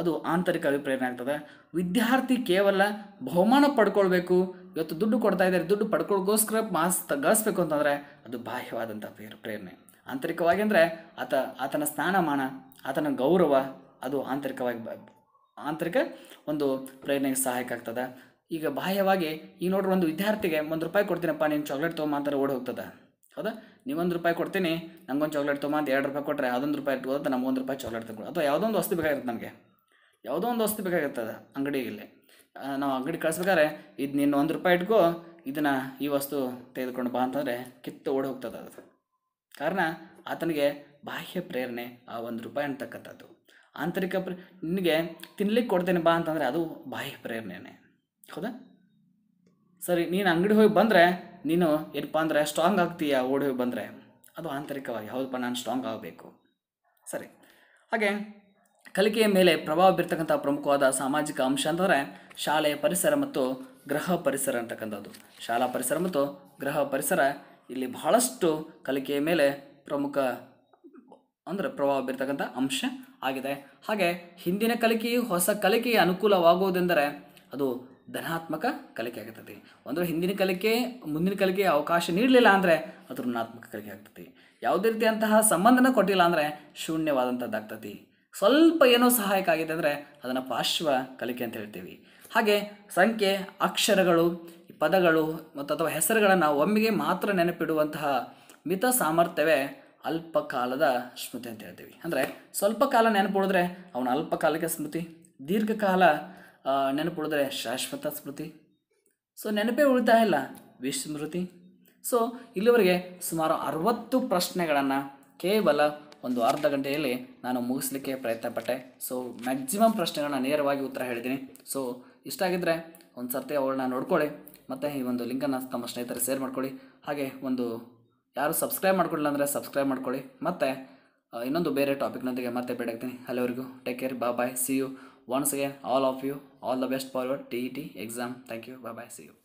ಅದು ಆಂತರಿಕ ಅಭಿಪ್ರೇರಣೆ ಆಗ್ತದೆ ವಿದ್ಯಾರ್ಥಿ ಕೇವಲ ಬಹುಮಾನ ಪಡ್ಕೊಳ್ಬೇಕು ಇವತ್ತು ದುಡ್ಡು ಕೊಡ್ತಾ ಇದ್ದಾರೆ ದುಡ್ಡು ಪಡ್ಕೊಳ್ಗೋಸ್ಕರ ಮಾಸ್ ಗಳಿಸ್ಬೇಕು ಅಂತಂದರೆ ಅದು ಬಾಹ್ಯವಾದಂಥ ಪ್ರೇರಣೆ ಆಂತರಿಕವಾಗಿ ಅಂದರೆ ಆತ ಆತನ ಸ್ಥಾನಮಾನ ಆತನ ಗೌರವ ಅದು ಆಂತರಿಕವಾಗಿ ಆಂತರಿಕ ಒಂದು ಪ್ರೇರಣೆಗೆ ಸಹಾಯಕ ಆಗ್ತದೆ ಈಗ ಬಾಹ್ಯವಾಗಿ ಈಗ ನೋಡ್ರಿ ಒಂದು ವಿದ್ಯಾರ್ಥಿಗೆ ಒಂದು ರೂಪಾಯಿ ಕೊಡ್ತೀನಪ್ಪ ನೀನು ಚಾಕ್ಲೇಟ್ ತೊಗೊಂಬ ಅಂತಾರೆ ಓಡಿ ಹೋಗ್ತದೆ ಹೌದಾ ನೀವೊಂದು ರೂಪಾಯಿ ಕೊಡ್ತೀನಿ ನಂಗೊಂದು ಚಾಕ್ಲೇಟ್ ತೊಗೊಂಬ ಅಂತ ಎರಡು ರೂಪಾಯಿ ಕೊಟ್ಟರೆ ಅದೊಂದು ರೂಪಾಯಿ ನಮ್ಗೆ ಒಂದು ರೂಪಾಯಿ ಚಾಕ್ಲೇಟ್ ತಗೊಳ್ಳೋದು ಅಥವಾ ಯಾವುದೊಂದು ವಸ್ತು ಬೇಕಾಗಿರುತ್ತೆ ನಮಗೆ ಯಾವುದೋ ಒಂದು ವಸ್ತು ಬೇಕಾಗಿರ್ತದೆ ಅಂಗಡಿಯಲ್ಲಿ ನಾವು ಅಂಗಡಿ ಕಳಿಸ್ಬೇಕಾದ್ರೆ ಇದು ನೀನು ಒಂದು ರೂಪಾಯಿ ಇಟ್ಕೋ ಇದನ್ನು ಈ ವಸ್ತು ತೆಗೆದುಕೊಂಡು ಬಾ ಅಂತಂದರೆ ಕಿತ್ತು ಓಡಿ ಹೋಗ್ತದ ಅದು ಕಾರಣ ಆತನಿಗೆ ಬಾಹ್ಯ ಪ್ರೇರಣೆ ಆ ಒಂದು ರೂಪಾಯಿ ಅಂತಕ್ಕಂಥದ್ದು ಆಂತರಿಕ ಪ್ರ ನಿನಗೆ ತಿನ್ಲಿಕ್ಕೆ ಕೊಡ್ತೇನೆ ಬಾ ಅಂತಂದರೆ ಅದು ಬಾಹ್ಯ ಪ್ರೇರಣೆನೇ ಹೌದಾ ಸರಿ ನೀನು ಅಂಗಡಿ ಹೋಗಿ ಬಂದರೆ ನೀನು ಏನಪ್ಪ ಅಂದರೆ ಸ್ಟ್ರಾಂಗ್ ಆಗ್ತೀಯಾ ಓಡಿ ಹೋಗಿ ಬಂದರೆ ಅದು ಆಂತರಿಕವಾಗಿ ಹೌದಪ್ಪ ನಾನು ಸ್ಟ್ರಾಂಗ್ ಆಗಬೇಕು ಸರಿ ಹಾಗೆ ಕಲಿಕೆಯ ಮೇಲೆ ಪ್ರಭಾವ ಬೀರ್ತಕ್ಕಂಥ ಪ್ರಮುಖವಾದ ಸಾಮಾಜಿಕ ಅಂಶ ಅಂತಂದರೆ ಶಾಲೆಯ ಪರಿಸರ ಮತ್ತು ಗೃಹ ಪರಿಸರ ಅಂತಕ್ಕಂಥದ್ದು ಶಾಲಾ ಪರಿಸರ ಮತ್ತು ಗೃಹ ಪರಿಸರ ಇಲ್ಲಿ ಬಹಳಷ್ಟು ಕಲಿಕೆಯ ಮೇಲೆ ಪ್ರಮುಖ ಅಂದರೆ ಪ್ರಭಾವ ಬೀರ್ತಕ್ಕಂಥ ಅಂಶ ಆಗಿದೆ ಹಾಗೆ ಹಿಂದಿನ ಕಲಿಕೆಯು ಹೊಸ ಕಲಿಕೆಗೆ ಅನುಕೂಲವಾಗುವುದೆಂದರೆ ಅದು ಧನಾತ್ಮಕ ಕಲಿಕೆ ಆಗ್ತದೆ ಅಂದರೆ ಹಿಂದಿನ ಕಲಿಕೆ ಮುಂದಿನ ಕಲಿಕೆ ಅವಕಾಶ ನೀಡಲಿಲ್ಲ ಅಂದರೆ ಅದು ಋಣಾತ್ಮಕ ಕಲಿಕೆ ಆಗ್ತೈತಿ ಯಾವುದೇ ರೀತಿಯಂತಹ ಸಂಬಂಧನ ಕೊಟ್ಟಿಲ್ಲ ಅಂದರೆ ಶೂನ್ಯವಾದಂಥದ್ದಾಗ್ತತಿ ಸ್ವಲ್ಪ ಏನೋ ಸಹಾಯಕ ಆಗಿದೆ ಅಂದರೆ ಅದನ್ನು ಪಾರ್ಶ್ವ ಕಲಿಕೆ ಅಂತ ಹೇಳ್ತೀವಿ ಹಾಗೆ ಸಂಖ್ಯೆ ಅಕ್ಷರಗಳು ಪದಗಳು ಮತ್ತು ಅಥವಾ ಹೆಸರುಗಳನ್ನು ಒಮ್ಮೆಗೆ ಮಾತ್ರ ನೆನಪಿಡುವಂತಹ ಮಿತ ಸಾಮರ್ಥ್ಯವೇ ಅಲ್ಪಕಾಲದ ಸ್ಮೃತಿ ಅಂತ ಹೇಳ್ತೀವಿ ಅಂದರೆ ಸ್ವಲ್ಪ ಕಾಲ ನೆನಪಿಡಿದ್ರೆ ಅವನ ಅಲ್ಪಕಾಲಿಕ ಸ್ಮೃತಿ ದೀರ್ಘಕಾಲ ನೆನಪಿಡಿದ್ರೆ ಶಾಶ್ವತ ಸ್ಮೃತಿ ಸೊ ನೆನಪೇ ಉಳಿತಾ ಇಲ್ಲ ವಿಸ್ಮೃತಿ ಸೊ ಇಲ್ಲಿವರೆಗೆ ಸುಮಾರು ಅರವತ್ತು ಪ್ರಶ್ನೆಗಳನ್ನು ಕೇವಲ ಒಂದು ಅರ್ಧ ಗಂಟೆಯಲ್ಲಿ ನಾನು ಮುಗಿಸ್ಲಿಕ್ಕೆ ಪ್ರಯತ್ನಪಟ್ಟೆ ಸೊ ಮ್ಯಾಕ್ಸಿಮಮ್ ಪ್ರಶ್ನೆಗಳನ್ನ ನೇರವಾಗಿ ಉತ್ತರ ಹೇಳಿದ್ದೀನಿ ಸೊ ಇಷ್ಟ ಆಗಿದ್ದರೆ ಒಂದು ಸರ್ತಿ ಅವಳನ್ನ ನೋಡ್ಕೊಳ್ಳಿ ಮತ್ತು ಈ ಒಂದು ಲಿಂಕನ್ನು ತಮ್ಮ ಸ್ನೇಹಿತರೆ ಶೇರ್ ಮಾಡ್ಕೊಳ್ಳಿ ಹಾಗೆ ಒಂದು ಯಾರು ಸಬ್ಸ್ಕ್ರೈಬ್ ಮಾಡ್ಕೊಳ್ಳಿ ಅಂದರೆ ಸಬ್ಸ್ಕ್ರೈಬ್ ಮಾಡ್ಕೊಳ್ಳಿ ಮತ್ತು ಇನ್ನೊಂದು ಬೇರೆ ಟಾಪಿಕ್ನೊಂದಿಗೆ ಮತ್ತೆ ಬೇಡಾಗ್ತೀನಿ ಅಲ್ಲಿವರೆಗೂ take care bye bye see you once again all of you all the best forward T E T exam thank you bye bye see you